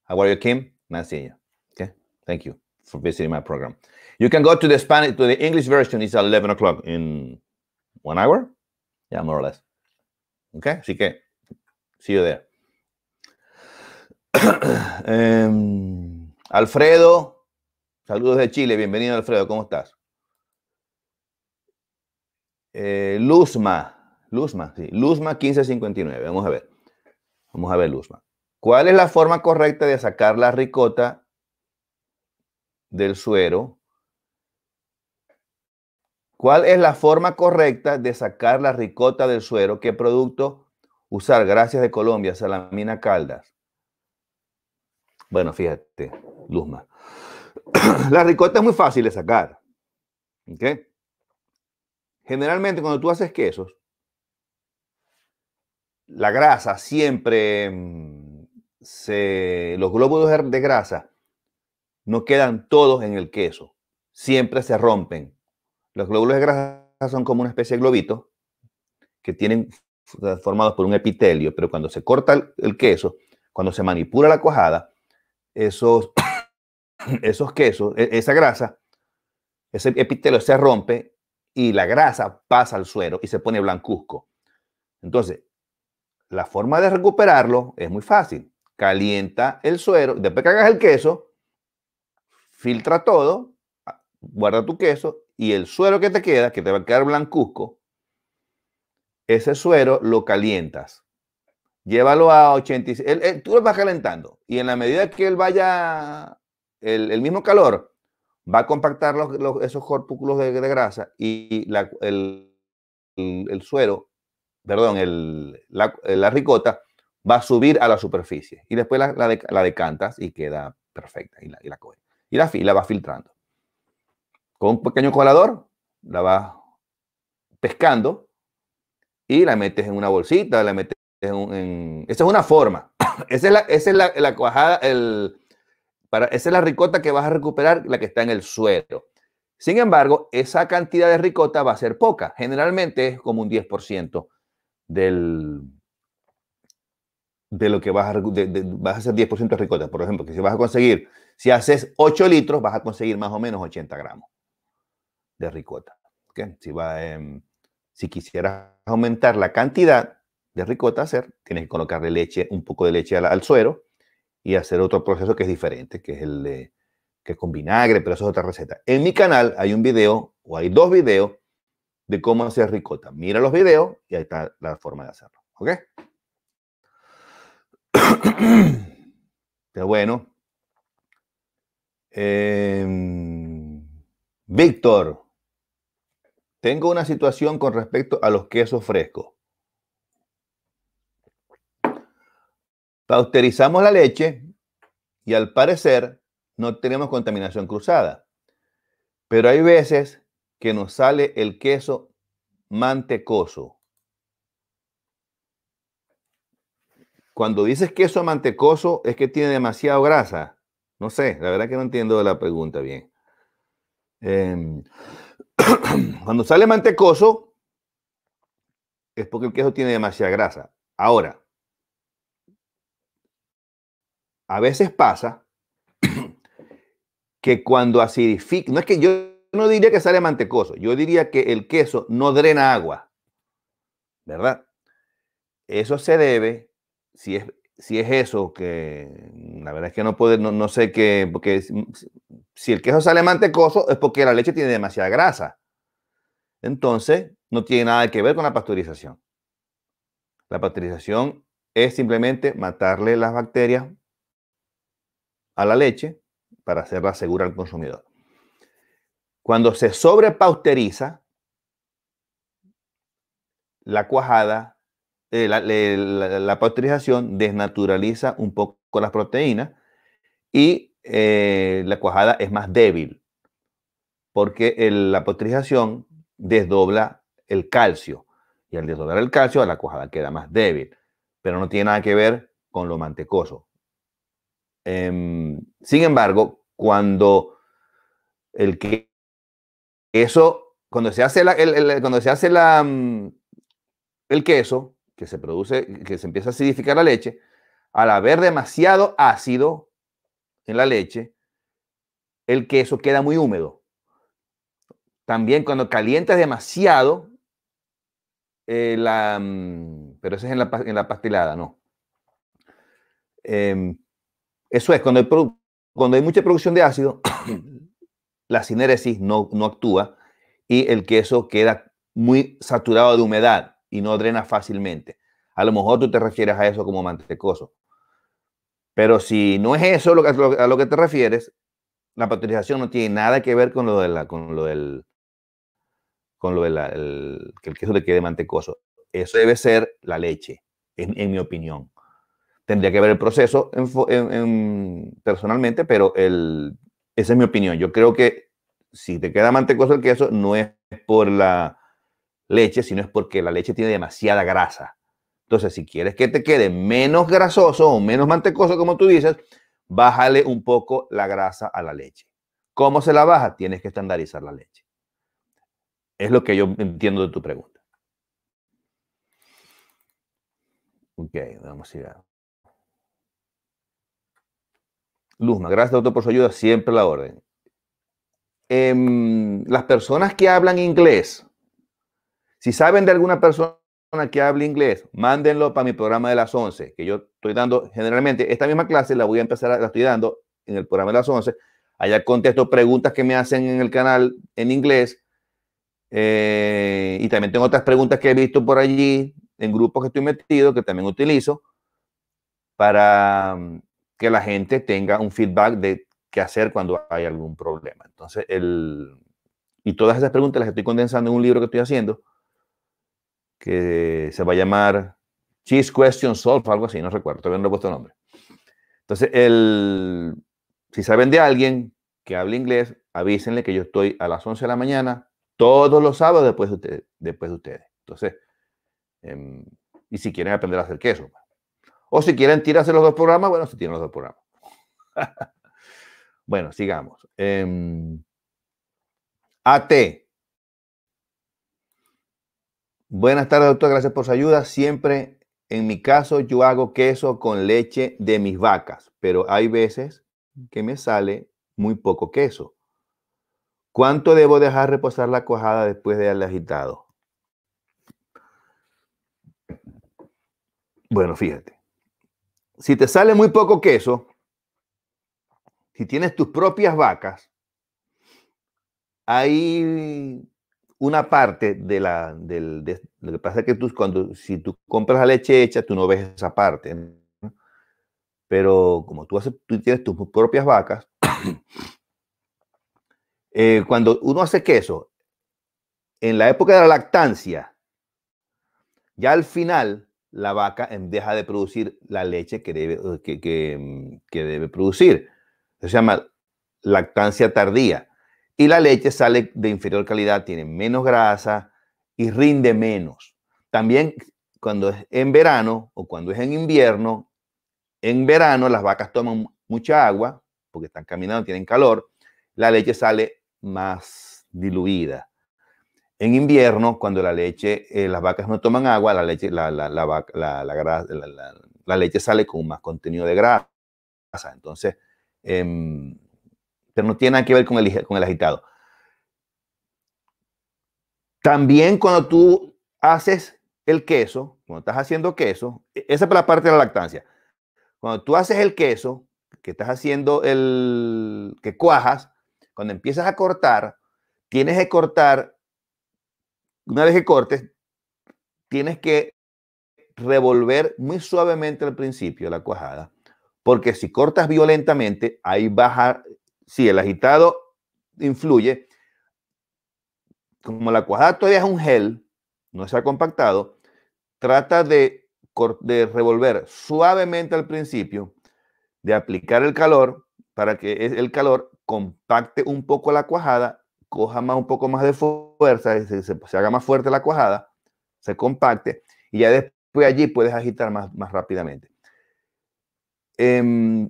How are you, Kim? Nice see you. Okay, thank you for visiting my program. You can go to the Spanish, to the English version. It's 11 o'clock in one hour. Yeah, more or less. Okay, así que, see you there. Em, Alfredo, saludos de Chile, bienvenido Alfredo, ¿cómo estás? Eh, Luzma, Luzma, sí, Luzma 1559, vamos a ver, vamos a ver Luzma. ¿Cuál es la forma correcta de sacar la ricota del suero? ¿Cuál es la forma correcta de sacar la ricota del suero? ¿Qué producto usar? Gracias de Colombia, Salamina Caldas. Bueno, fíjate, Luzma. la ricota es muy fácil de sacar. ¿Ok? Generalmente cuando tú haces quesos, la grasa siempre mm, se, los glóbulos de grasa no quedan todos en el queso, siempre se rompen. Los glóbulos de grasa son como una especie de globito que tienen formados por un epitelio, pero cuando se corta el queso, cuando se manipula la cuajada, esos, esos quesos, e-, esa grasa, ese epitelio se rompe y la grasa pasa al suero y se pone blancuzco. Entonces, la forma de recuperarlo es muy fácil. Calienta el suero, después que hagas el queso, filtra todo, guarda tu queso y el suero que te queda, que te va a quedar blancuzco, ese suero lo calientas llévalo a 86, tú lo vas calentando y en la medida que él vaya, el, mismo calor va a compactar esos corpúsculos de, grasa y el, el, suero, perdón, la, la, ricota va a subir a la superficie y después la, decantas y queda perfecta y la, y la Y la, y va filtrando. Con un pequeño colador la vas pescando y la metes en una bolsita, la metes esa es una forma. Esa es la, cuajada, el, para, esa es la ricota que vas a recuperar, la que está en el suelo. Sin embargo, esa cantidad de ricota va a ser poca. Generalmente es como un 10% del, de lo que vas a, vas a hacer 10% de ricota. Por ejemplo, que si vas a conseguir, si haces 8 litros, vas a conseguir más o menos 80 gramos de ricota. Si, si quisieras aumentar la cantidad, de ricota hacer, tienes que colocarle leche, un poco de leche al, suero y hacer otro proceso que es diferente, que es el de, que es con vinagre, pero eso es otra receta. En mi canal hay un video o hay dos videos de cómo hacer ricota. Mira los videos y ahí está la forma de hacerlo. ¿Ok? Pero bueno. Em, Víctor, tengo una situación con respecto a los quesos frescos. Pasteurizamos la leche y al parecer no tenemos contaminación cruzada. Pero hay veces que nos sale el queso mantecoso. Cuando dices queso mantecoso es que tiene demasiado grasa. No sé, la verdad que no entiendo la pregunta bien. Em, cuando sale mantecoso es porque el queso tiene demasiada grasa. Ahora, a veces pasa que cuando acidifica, no es que yo no diría que sale mantecoso, yo diría que el queso no drena agua, ¿verdad? Eso se debe, si es, si es eso, que la verdad es que no puede, no, sé qué, porque si el queso sale mantecoso es porque la leche tiene demasiada grasa. Entonces, no tiene nada que ver con la pasteurización. La pasteurización es simplemente matarle las bacterias a la leche para hacerla segura al consumidor. Cuando se sobrepausteriza, la cuajada, eh, la, la, pasteurización desnaturaliza un poco las proteínas y eh, la cuajada es más débil porque la pasteurización desdobla el calcio y al desdoblar el calcio la cuajada queda más débil, pero no tiene nada que ver con lo mantecoso. Em, sin embargo, cuando el que eso, cuando se hace la, el, cuando se hace la, mm, el queso, que se produce, que se empieza a acidificar la leche, al haber demasiado ácido en la leche, el queso queda muy húmedo. También cuando calientas demasiado, eh, la, mm, pero eso es en la, en pastelada, no. Em, eso es, cuando hay, mucha producción de ácido, la sinéresis no, actúa y el queso queda muy saturado de humedad y no drena fácilmente. A lo mejor tú te refieres a eso como mantecoso. Pero si no es eso lo que, a lo que te refieres, la pasteurización no tiene nada que ver con lo, de la, con lo del con el, que el queso te quede mantecoso. Eso debe ser la leche, en mi opinión tendría que ver el proceso personalmente, pero esa es mi opinión. Yo creo que si te queda mantecoso el queso, no es por la leche, sino es porque la leche tiene demasiada grasa. Entonces, si quieres que te quede menos grasoso o menos mantecoso, como tú dices, bájale un poco la grasa a la leche. ¿Cómo se la baja? Tienes que estandarizar la leche. Es lo que yo entiendo de tu pregunta. Ok, vamos a ir a Luzma, gracias doctor por su ayuda, siempre la orden. Em, las personas que hablan inglés, si saben de alguna persona que hable inglés, mándenlo para mi programa de las 11, que yo estoy dando generalmente, esta misma clase la voy a empezar, a, la estoy dando en el programa de las 11. Allá contesto preguntas que me hacen en el canal en inglés. Eh, y también tengo otras preguntas que he visto por allí en grupos que estoy metido, que también utilizo para que la gente tenga un feedback de qué hacer cuando hay algún problema. Entonces, el, y todas esas preguntas las estoy condensando en un libro que estoy haciendo, que se va a llamar Cheese Question Solve, algo así, no recuerdo, todavía no he puesto nombre. Entonces, el, si saben de alguien que hable inglés, avísenle que yo estoy a las 11 de la mañana todos los sábados después de ustedes. Después de ustedes. Entonces, em, y si quieren aprender a hacer queso, pues. O si quieren tirarse los dos programas, bueno, se tiran los dos programas. bueno, sigamos. Em, AT. Buenas tardes, doctor. Gracias por su ayuda. Siempre, en mi caso, yo hago queso con leche de mis vacas, pero hay veces que me sale muy poco queso. ¿Cuánto debo dejar reposar la cuajada después de haberla agitado? Bueno, fíjate si te sale muy poco queso, si tienes tus propias vacas, hay una parte de la del lo que pasa es que tú cuando si tú compras la leche hecha tú no ves esa parte pero como tú haces tú tienes tus propias vacas eh, cuando uno hace queso en la época de la lactancia ya al final la vaca deja de producir la leche que debe, eh, mm, debe producir. Eso se llama lactancia tardía. Y la leche sale de inferior calidad, tiene menos grasa y rinde menos. También cuando es en verano o cuando es en invierno, en verano las vacas toman mucha agua porque están caminando, tienen calor, la leche sale más diluida. En invierno, cuando la leche, eh, las vacas no toman agua, la leche, la, leche sale con más contenido de grasa. Entonces, em, pero no tiene nada que ver con el, con el agitado. También cuando tú haces el queso, cuando estás haciendo queso, e, esa es la parte de la lactancia. Cuando tú haces el queso, que estás haciendo el que cuajas, cuando empiezas a cortar, tienes que cortar una vez que cortes, tienes que revolver muy suavemente al principio la cuajada, porque si cortas violentamente, ahí baja, si el agitado influye, como la cuajada todavía es un gel, no se ha compactado, trata de, revolver suavemente al principio, de aplicar el calor para que e-, el calor compacte un poco la cuajada, coja más un poco más de fuego se, haga más fuerte la cuajada, se compacte y ya después allí puedes agitar más, más rápidamente. Em,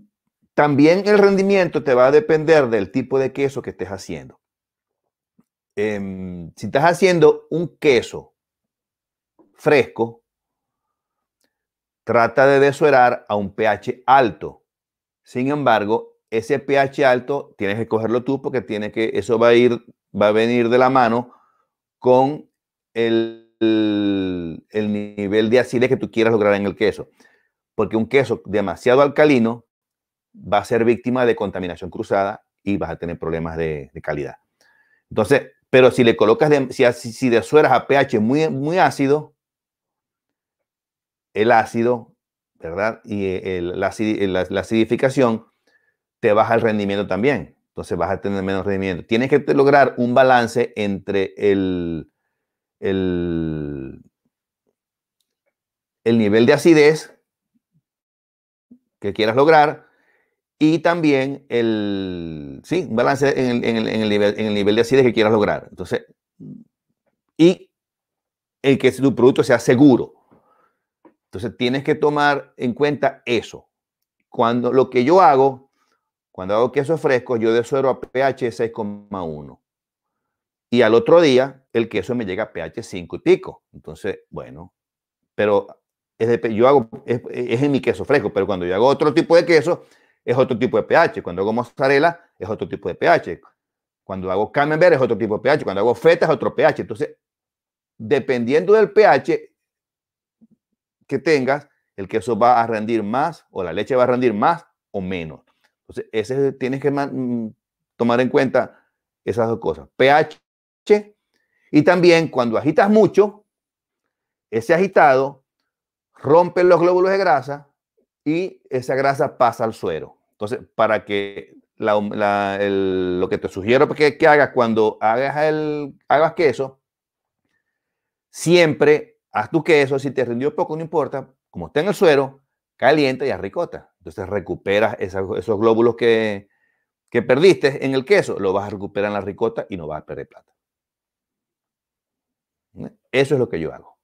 también el rendimiento te va a depender del tipo de queso que estés haciendo. Em, si estás haciendo un queso fresco, trata de desuerar a un pH alto. Sin embargo, ese pH alto tienes que cogerlo tú porque tiene que, eso va a ir, va a venir de la mano con el, el, nivel de acidez que tú quieras lograr en el queso. Porque un queso demasiado alcalino va a ser víctima de contaminación cruzada y vas a tener problemas de, calidad. Entonces, pero si le colocas, si, si desueras a pH muy, muy ácido, el ácido, ¿verdad? Y la, la, acidificación te baja el rendimiento también. Entonces vas a tener menos rendimiento. Tienes que lograr un balance entre el, el, nivel de acidez que quieras lograr y también el, balance en el, nivel, de acidez que quieras lograr. Entonces, y el que tu producto sea seguro. Entonces tienes que tomar en cuenta eso. Cuando lo que yo hago cuando hago queso fresco, yo desuero a pH 6,1. Y al otro día, el queso me llega a pH 5 y pico. Entonces, bueno, pero es yo hago, es, es, en mi queso fresco, pero cuando yo hago otro tipo de queso, es otro tipo de pH. Cuando hago mozzarella, es otro tipo de pH. Cuando hago camembert, es otro tipo de pH. Cuando hago feta, es otro pH. Entonces, dependiendo del pH que tengas, el queso va a rendir más o la leche va a rendir más o menos. Entonces, ese, tienes que mm, tomar en cuenta esas dos cosas, pH y también cuando agitas mucho, ese agitado rompe los glóbulos de grasa y esa grasa pasa al suero. Entonces, para que lo que te sugiero que, que hagas cuando hagas, el, hagas queso, siempre haz tu queso, si te rindió poco, no importa, como esté en el suero, calienta y arricota. Entonces recuperas esos glóbulos que, perdiste en el queso, lo vas a recuperar en la ricota y no vas a perder plata. ¿Eh? Eso es lo que yo hago.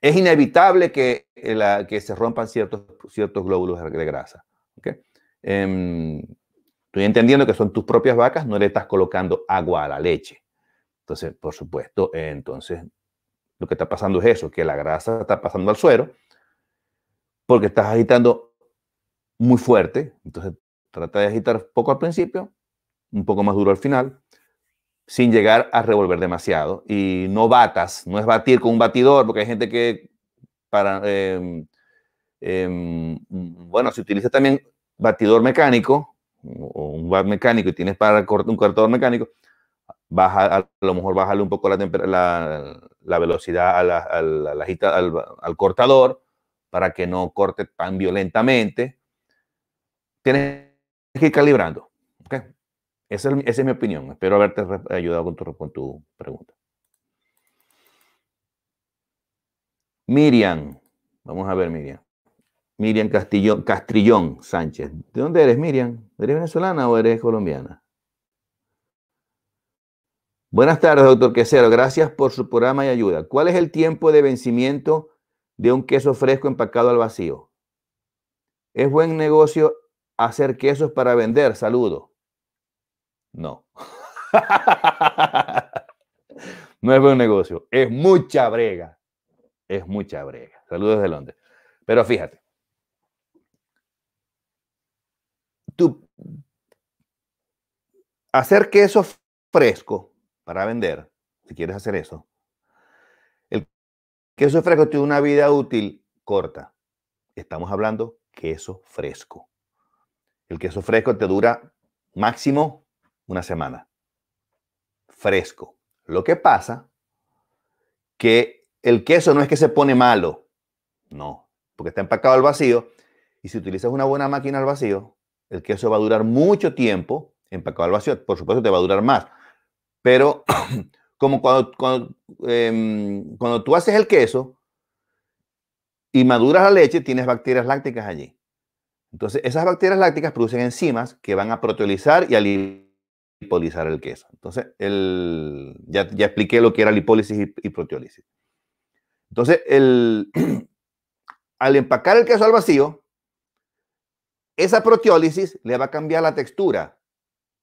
Es inevitable que, eh, la, que se rompan ciertos, ciertos glóbulos de grasa. Em, estoy entendiendo que son tus propias vacas, no le estás colocando agua a la leche. Entonces, por supuesto, entonces lo que está pasando es eso, que la grasa está pasando al suero porque estás agitando muy fuerte, entonces trata de agitar poco al principio, un poco más duro al final, sin llegar a revolver demasiado. Y no batas, no es batir con un batidor, porque hay gente que para... Em, em, bueno, si utilizas también batidor mecánico o un bat mecánico y tienes para un cortador mecánico, baja, a lo mejor bájale un poco la, la, velocidad a la, al cortador para que no corte tan violentamente tienes que ir calibrando. ¿okay? Esa, es, mi opinión. Espero haberte ayudado con tu, pregunta. Miriam, vamos a ver Miriam. Miriam Castillón, Castrillón Sánchez. ¿De dónde eres, Miriam? ¿Eres venezolana o eres colombiana? Buenas tardes, doctor Quesero. Gracias por su programa y ayuda. ¿Cuál es el tiempo de vencimiento de un queso fresco empacado al vacío? ¿Es buen negocio hacer quesos para vender, saludo. No. no es buen negocio, es mucha brega. Es mucha brega. Saludos de Londres. Pero fíjate, hacer queso fresco para vender, si quieres hacer eso, el queso fresco tiene una vida útil corta. Estamos hablando queso fresco. El queso fresco te dura máximo una semana. Fresco. Lo que pasa que el queso no es que se pone malo, no, porque está empacado al vacío y si utilizas una buena máquina al vacío, el queso va a durar mucho tiempo empacado al vacío. Por supuesto, te va a durar más. Pero como cuando, cuando, em, cuando tú haces el queso y maduras la leche, tienes bacterias lácticas allí. Entonces, esas bacterias lácticas producen enzimas que van a proteolizar y a lipolizar el queso. Entonces, el, ya, expliqué lo que era lipólisis y, y proteólisis. Entonces, el, al empacar el queso al vacío, esa proteólisis le va a cambiar la textura.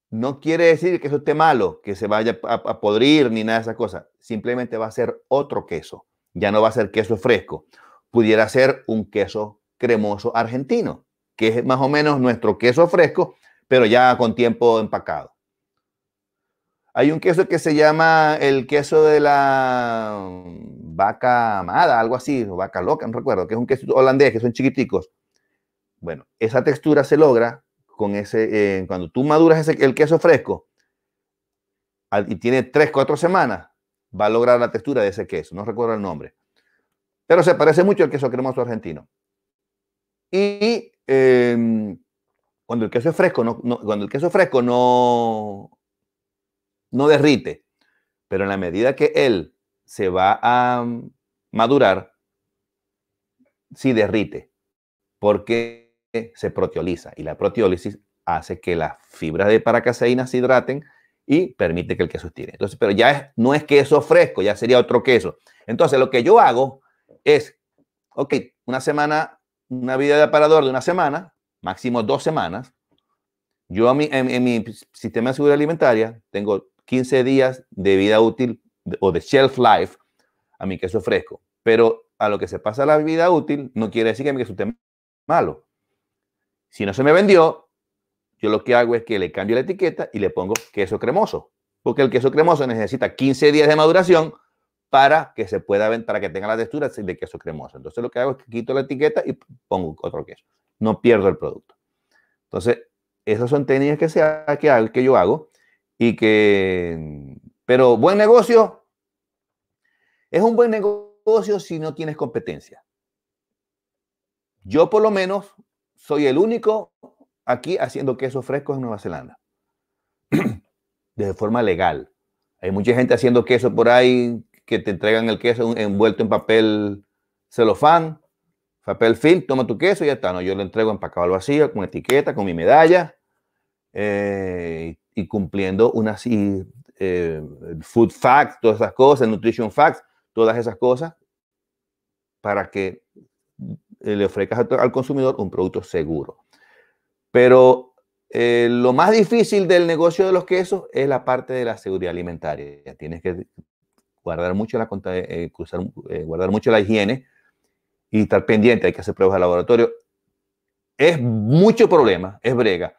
No quiere decir que eso esté malo, que se vaya a, a podrir ni nada de esas cosas. Simplemente va a ser otro queso. Ya no va a ser queso fresco. Pudiera ser un queso cremoso argentino que es más o menos nuestro queso fresco, pero ya con tiempo empacado. Hay un queso que se llama el queso de la mm, vaca amada, algo así, o vaca loca, no recuerdo, que es un queso holandés, que son chiquiticos. Bueno, esa textura se logra con ese, eh, cuando tú maduras ese, el queso fresco y tiene 3, 4 semanas, va a lograr la textura de ese queso, no recuerdo el nombre. Pero se parece mucho al queso cremoso argentino. Y em, cuando el queso es fresco, no, cuando el queso fresco no, no derrite, pero en la medida que él se va a madurar, sí derrite, porque se proteoliza y la proteólisis hace que las fibras de paracaseína se hidraten y permite que el queso estire. Entonces, pero ya no es queso fresco, ya sería otro queso. Entonces, lo que yo hago es, ok, una semana una vida de aparador de una semana, máximo dos semanas. Yo en mi, en, mi sistema de seguridad alimentaria tengo 15 días de vida útil o de shelf life a mi queso fresco. Pero a lo que se pasa la vida útil no quiere decir que mi queso esté malo. Si no se me vendió, yo lo que hago es que le cambio la etiqueta y le pongo queso cremoso. Porque el queso cremoso necesita 15 días de maduración para que se pueda para que tenga la textura de queso cremoso. Entonces lo que hago es que quito la etiqueta y pongo otro queso. No pierdo el producto. Entonces, esas son técnicas que, sea, que, yo hago y que... Pero buen negocio es un buen negocio si no tienes competencia. Yo por lo menos soy el único aquí haciendo queso fresco en Nueva Zelanda. De forma legal. Hay mucha gente haciendo queso por ahí que te entregan el queso envuelto en papel celofán, papel film, toma tu queso y ya está. No, yo lo entrego empacado al vacío, con etiqueta, con mi medalla eh, y cumpliendo unas eh, food facts, todas esas cosas, nutrition facts, todas esas cosas, para que le ofrezcas al consumidor un producto seguro. Pero eh, lo más difícil del negocio de los quesos es la parte de la seguridad alimentaria. Tienes que guardar mucho la, eh, eh, guardar mucho la higiene y estar pendiente, hay que hacer pruebas de laboratorio. Es mucho problema, es brega.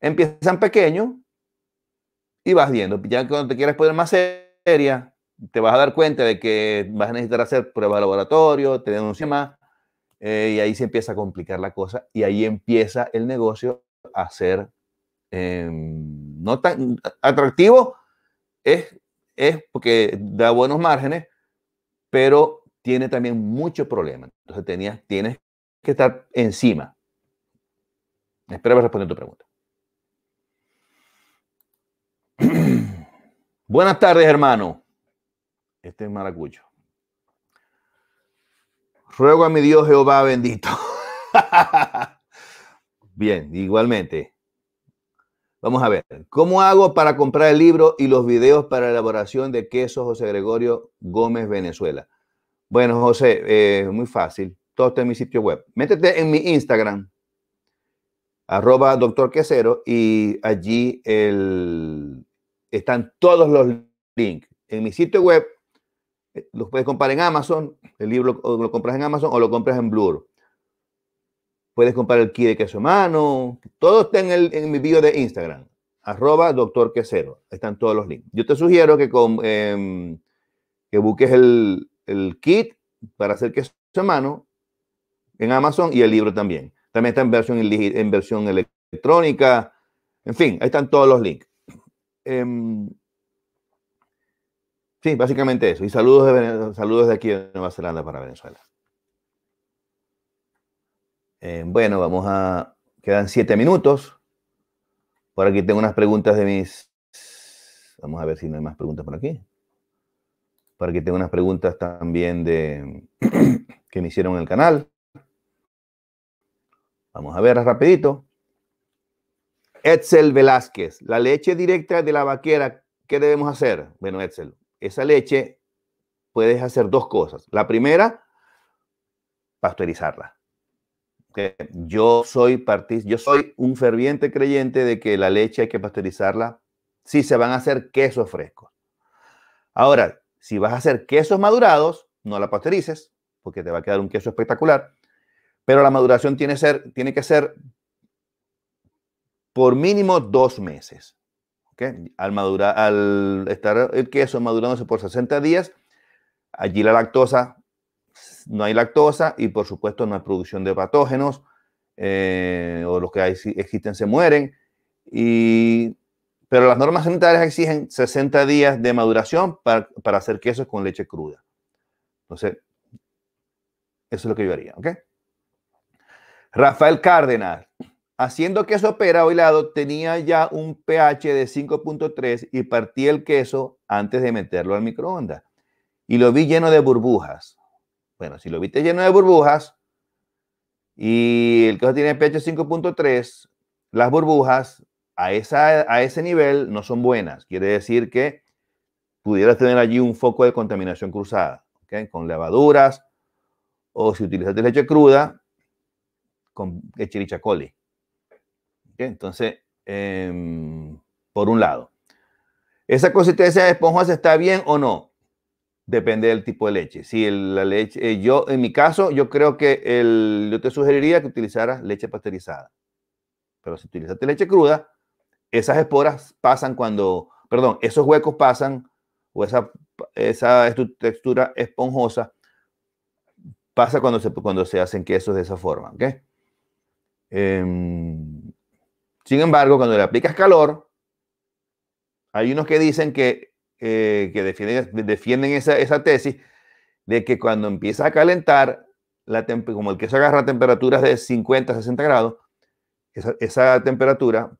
Empiezan pequeño y vas viendo. Ya cuando te quieres poner más seria, te vas a dar cuenta de que vas a necesitar hacer pruebas de laboratorio, te denuncia más, eh, y ahí se empieza a complicar la cosa, y ahí empieza el negocio a ser em, no tan atractivo, es es porque da buenos márgenes, pero tiene también muchos problemas. Entonces tenías, tienes que estar encima. Espero responder tu pregunta. Buenas tardes, hermano. Este es Maracucho. Ruego a mi Dios Jehová bendito. Bien, igualmente. Vamos a ver, ¿cómo hago para comprar el libro y los videos para elaboración de queso José Gregorio Gómez Venezuela? Bueno, José, es eh, muy fácil. Todo está en mi sitio web. Métete en mi Instagram, arroba doctor y allí están todos los links. En mi sitio web eh, los puedes comprar en Amazon, el libro lo, compras en Amazon o lo compras en Blur. Puedes comprar el kit de queso humano. Todo está en, mi bio de Instagram. Arroba doctor quesero. Están todos los links. Yo te sugiero que, em, que busques el, kit para hacer queso humano en Amazon y el libro también. También está en versión, en versión electrónica. En fin, ahí están todos los links. Em, sí, básicamente eso. Y saludos de, saludos de aquí de Nueva Zelanda para Venezuela. Eh, bueno, vamos a. Quedan siete minutos. Por aquí tengo unas preguntas de mis. Vamos a ver si no hay más preguntas por aquí. Por aquí tengo unas preguntas también de que me hicieron en el canal. Vamos a ver, rapidito. Etzel Velázquez, la leche directa de la vaquera, ¿qué debemos hacer? Bueno, Etzel, esa leche puedes hacer dos cosas. La primera, pasteurizarla yo soy yo soy un ferviente creyente de que la leche hay que pasteurizarla si se van a hacer quesos frescos. Ahora, si vas a hacer quesos madurados, no la pasteurices, porque te va a quedar un queso espectacular, pero la maduración tiene, ser, tiene que ser por mínimo dos meses. Al, madurar, al estar el queso madurándose por 60 días, allí la lactosa no hay lactosa y por supuesto no hay producción de patógenos, eh, o los que hay, existen se mueren. pero las normas sanitarias exigen 60 días de maduración para, hacer quesos con leche cruda. Entonces, eso es lo que yo haría, Rafael Cárdenas, haciendo queso pera o hilado, tenía ya un pH de 5.3 y partí el queso antes de meterlo al microondas. Y lo vi lleno de burbujas. Bueno, si lo viste lleno de burbujas y el caso tiene pH 5.3, las burbujas a, esa, a ese nivel no son buenas. Quiere decir que pudieras tener allí un foco de contaminación cruzada, con levaduras o si utilizaste leche cruda, con leche Entonces, em, por un lado, ¿esa consistencia de esponjas está bien o no? depende del tipo de leche. Si la leche, eh, yo en mi caso, yo creo que yo te sugeriría que utilizaras leche pasteurizada. Pero si utilizaste leche cruda, esas esporas pasan cuando, perdón, esos huecos pasan o esa, esa textura esponjosa pasa cuando se, cuando se hacen quesos de esa forma. Em, sin embargo, cuando le aplicas calor, hay unos que dicen que eh, que defienden, esa, tesis de que cuando empieza a calentar, la como el queso agarra temperaturas de 50, 60 grados, esa, temperatura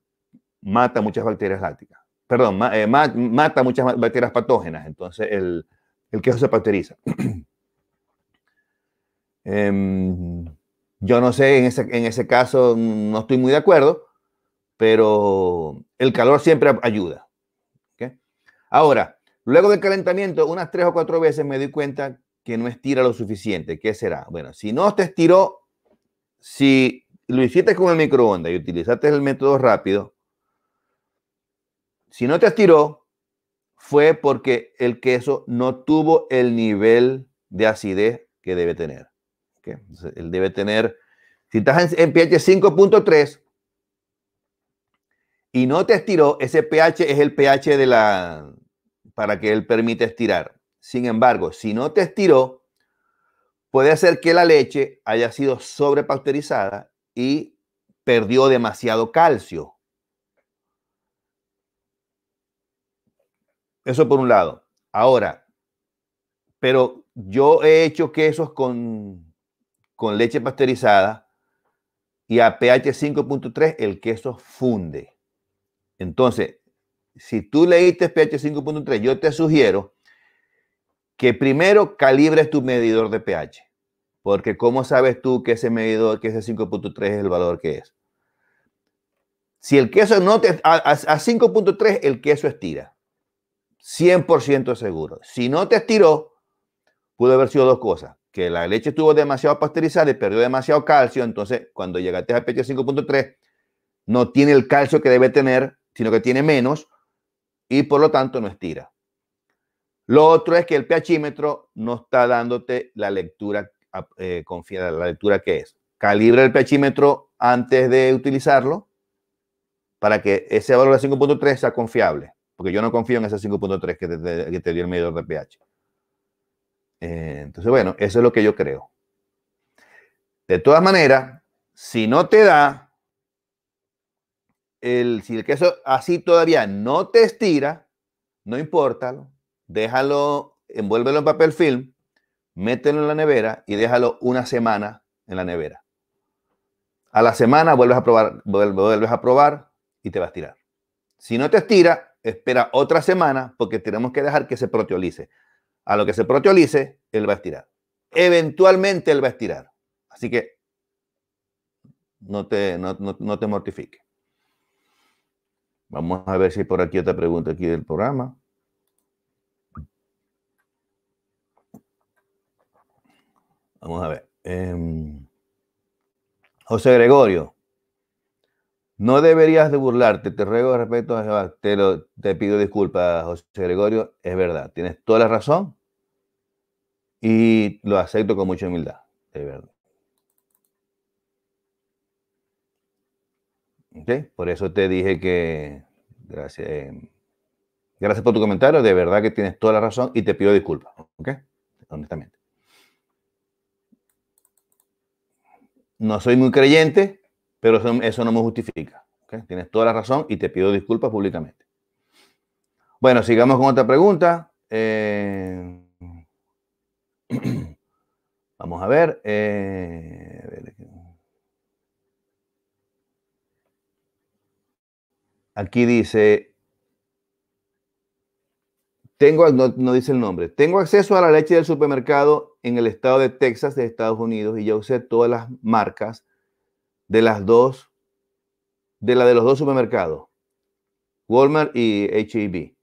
mata muchas bacterias lácticas. Perdón, eh, mata muchas bacterias patógenas. Entonces el, queso se pasteuriza. Em, yo no sé, en ese caso no estoy muy de acuerdo, pero el calor siempre ayuda. Ahora, luego del calentamiento, unas tres o cuatro veces me di cuenta que no estira lo suficiente. ¿Qué será? Bueno, si no te estiró, si lo hiciste con el microondas y utilizaste el método rápido, si no te estiró, fue porque el queso no tuvo el nivel de acidez que debe tener. ¿okay? él debe tener, si estás en pH 5.3, y no te estiró, ese pH es el pH de la para que él permite estirar. Sin embargo, si no te estiró, puede ser que la leche haya sido sobrepasteurizada y perdió demasiado calcio. Eso por un lado. Ahora, pero yo he hecho quesos con, con leche pasteurizada y a pH 5.3 el queso funde. Entonces, si tú leíste pH 5.3, yo te sugiero que primero calibres tu medidor de pH, porque ¿cómo sabes tú que ese medidor, que ese 5.3 es el valor que es? Si el queso no te... A, a, 5.3 el queso estira, 100% seguro. Si no te estiró, pudo haber sido dos cosas, que la leche estuvo demasiado pasteurizada y perdió demasiado calcio, entonces cuando llegaste a pH 5.3, no tiene el calcio que debe tener sino que tiene menos y por lo tanto no estira. Lo otro es que el pHímetro no está dándote la lectura ah, eh, confiada, la lectura que es. Calibra el pHímetro antes de utilizarlo para que ese valor de 5.3 sea confiable, porque yo no confío en ese 5.3 que, te, dio el medidor de pH. Eh, entonces, bueno, eso es lo que yo creo. De todas maneras, si no te da, si el queso así todavía no te estira, no importa, déjalo, envuélvelo en papel film, mételo en la nevera y déjalo una semana en la nevera. A la semana vuelves a probar, vuelves a probar y te va a estirar. Si no te estira, espera otra semana porque tenemos que dejar que se proteolice. A lo que se proteolice, él va a estirar. Eventualmente él va a estirar. Así que no te, no, no te mortifiques. Vamos a ver si por aquí otra pregunta aquí del programa. Vamos a ver. Em, José Gregorio, no deberías de burlarte, te ruego respeto a Jehová, te, pido disculpas, José Gregorio, es verdad, tienes toda la razón y lo acepto con mucha humildad, Es verdad. por eso te dije que gracias, eh, gracias por tu comentario, de verdad que tienes toda la razón y te pido disculpas, Honestamente. No soy muy creyente, pero eso, no me justifica. Tienes toda la razón y te pido disculpas públicamente. Bueno, sigamos con otra pregunta. Eh, vamos a ver. Eh, Aquí dice, no, dice el nombre, tengo acceso a la leche del supermercado en el estado de Texas de Estados Unidos y ya usé todas las marcas de las dos, de la de los dos supermercados, Walmart y HEB.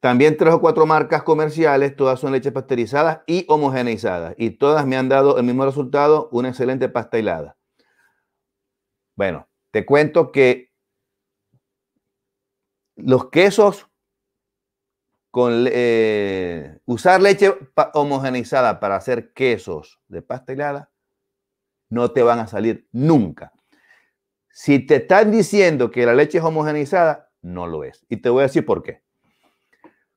También tres cuatro marcas comerciales, todas son leche pasteurizadas y homogeneizadas. Y todas me han dado el mismo resultado, una excelente pasta hilada. Bueno, te cuento que los quesos con eh, usar leche homogenizada para hacer quesos de pastelada no te van a salir nunca. Si te están diciendo que la leche es homogenizada, no lo es. Y te voy a decir por qué.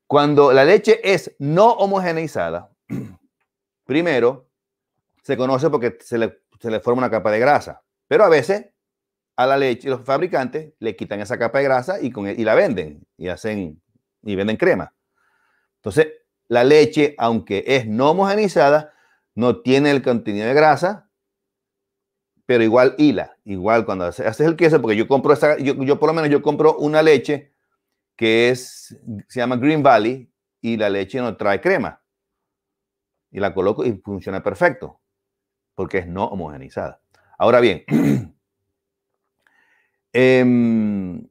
Cuando la leche es no homogeneizada, primero se conoce porque se le forma una capa de grasa, pero a veces a la leche los fabricantes le quitan esa capa de grasa y, con, e, y la venden y hacen y venden crema. Entonces, la leche, aunque es no homogenizada, no tiene el contenido de grasa, pero igual hila, igual cuando haces el queso, porque yo compro esa, yo, yo por lo menos yo compro una leche que es, se llama Green Valley y la leche no trae crema. Y la coloco y funciona perfecto, porque es no homogenizada. Ahora bien, Em,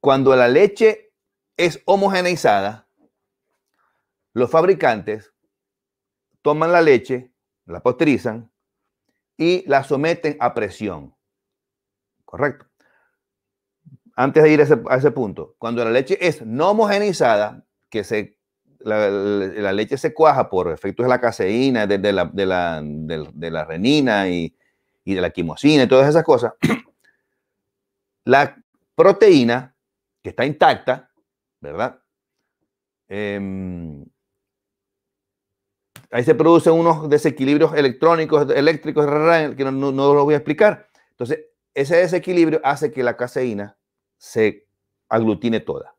cuando la leche es homogeneizada, los fabricantes toman la leche, la posterizan y la someten a presión. Correcto. Antes de ir a ese, punto, cuando la leche es no homogeneizada, que se, la, leche se cuaja por efectos de la caseína, de, de, la, renina y, y de la quimosina y todas esas cosas, la proteína, que está intacta, ¿verdad? Em, ahí se producen unos desequilibrios electrónicos, eléctricos, que no, no, voy a explicar. Entonces, ese desequilibrio hace que la caseína se aglutine toda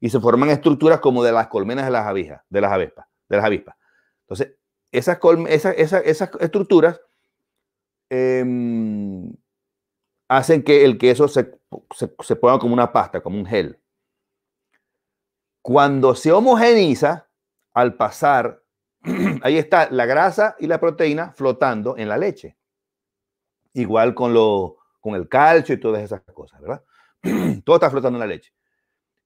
y se forman estructuras como de las colmenas de las avispas, de las avispas, de las avispas. Entonces, esas, estructuras em, hacen que el queso se, ponga como una pasta, como un gel. Cuando se homogeniza, al pasar, ahí está la grasa y la proteína flotando en la leche. Igual con, lo, con el calcio y todas esas cosas, ¿verdad? Todo está flotando en la leche.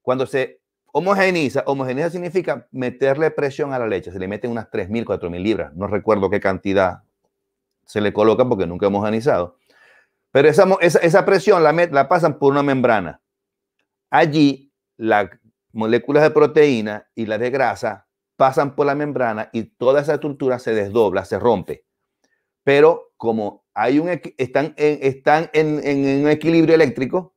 Cuando se homogeniza, homogeniza significa meterle presión a la leche. Se le meten unas 3.000, 4.000 libras. No recuerdo qué cantidad se le coloca porque nunca hemos homogenizado. Pero esa, presión la, la pasan por una membrana. Allí las moléculas de proteína y las de grasa pasan por la membrana y toda esa estructura se desdobla, se rompe. Pero como hay un, están, en, están en, un equilibrio eléctrico,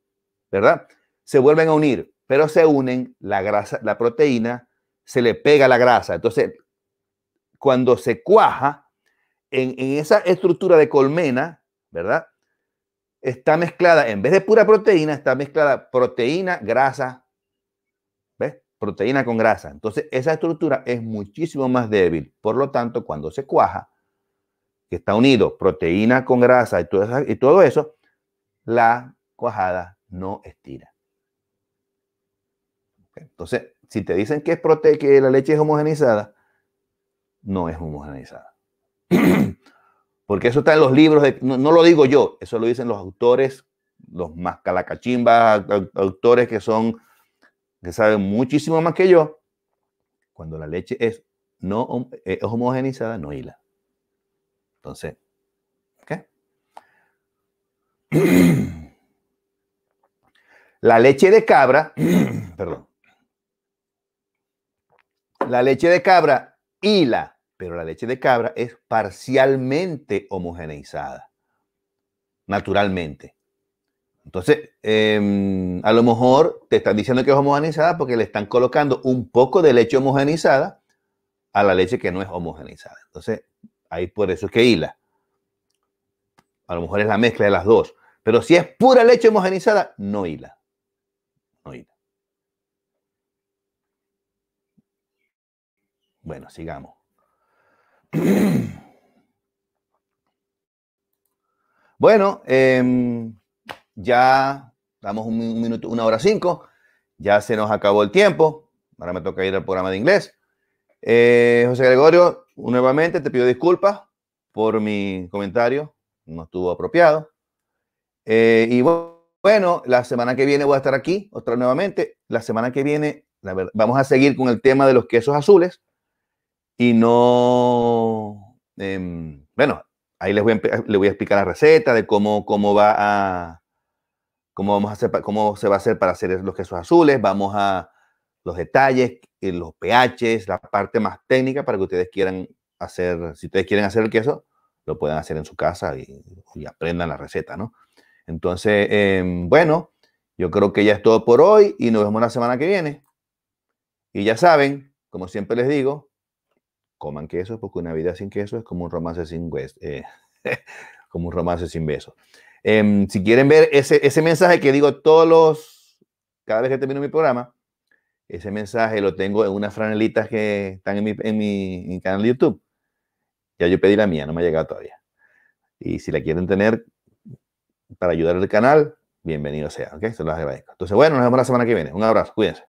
¿verdad? Se vuelven a unir, pero se unen la grasa, la proteína, se le pega la grasa. Entonces, cuando se cuaja en, esa estructura de colmena, ¿verdad? está mezclada, en vez de pura proteína, está mezclada proteína, grasa, ¿ves? Proteína con grasa. Entonces, esa estructura es muchísimo más débil. Por lo tanto, cuando se cuaja, que está unido proteína con grasa y todo eso, y todo eso la cuajada no estira. Entonces, si te dicen que, es prote que la leche es homogenizada, no es homogenizada. Porque eso está en los libros, no, lo digo yo, eso lo dicen los autores, los más calacachimbas, autores que son, que saben muchísimo más que yo. Cuando la leche es, no, eh, es homogenizada, no hila. Entonces, ¿qué? La leche de cabra, perdón. La leche de cabra hila pero la leche de cabra es parcialmente homogeneizada, naturalmente. Entonces, em, a lo mejor te están diciendo que es homogeneizada porque le están colocando un poco de leche homogeneizada a la leche que no es homogeneizada. Entonces, ahí por eso es que hila. A lo mejor es la mezcla de las dos. Pero si es pura leche homogeneizada, no hila. No hila. Bueno, sigamos. Bueno, em, ya damos un, minuto, una hora cinco. Ya se nos acabó el tiempo. Ahora me toca ir al programa de inglés. Eh, José Gregorio, nuevamente te pido disculpas por mi comentario. No estuvo apropiado. Eh, y bueno, la semana que viene voy a estar aquí otra nuevamente. La semana que viene la vamos a seguir con el tema de los quesos azules y no, em, bueno, ahí les voy, a, ah, voy a explicar la receta de cómo, cómo va a, cómo vamos a hacer, cómo se va a hacer para hacer los quesos azules, vamos a los detalles, eh, los pHs, la parte más técnica para que ustedes quieran hacer, si ustedes quieren hacer el queso, lo puedan hacer en su casa y, aprendan la receta, ¿no? Entonces, em, bueno, yo creo que ya es todo por hoy y nos vemos la semana que viene. Y ya saben, como siempre les digo, coman queso, porque una vida sin queso es como un romance sin, eh, como un romance sin beso em, si quieren ver ese, mensaje que digo todos los, cada vez que termino mi programa, ese mensaje lo tengo en unas franelitas que están en mi, canal de YouTube. Ya yo pedí la mía, no me ha llegado todavía. Y si la quieren tener para ayudar al canal, bienvenido sea. ¿ok? Se los agradezco. Entonces, bueno, nos vemos la semana que viene. Un abrazo, cuídense.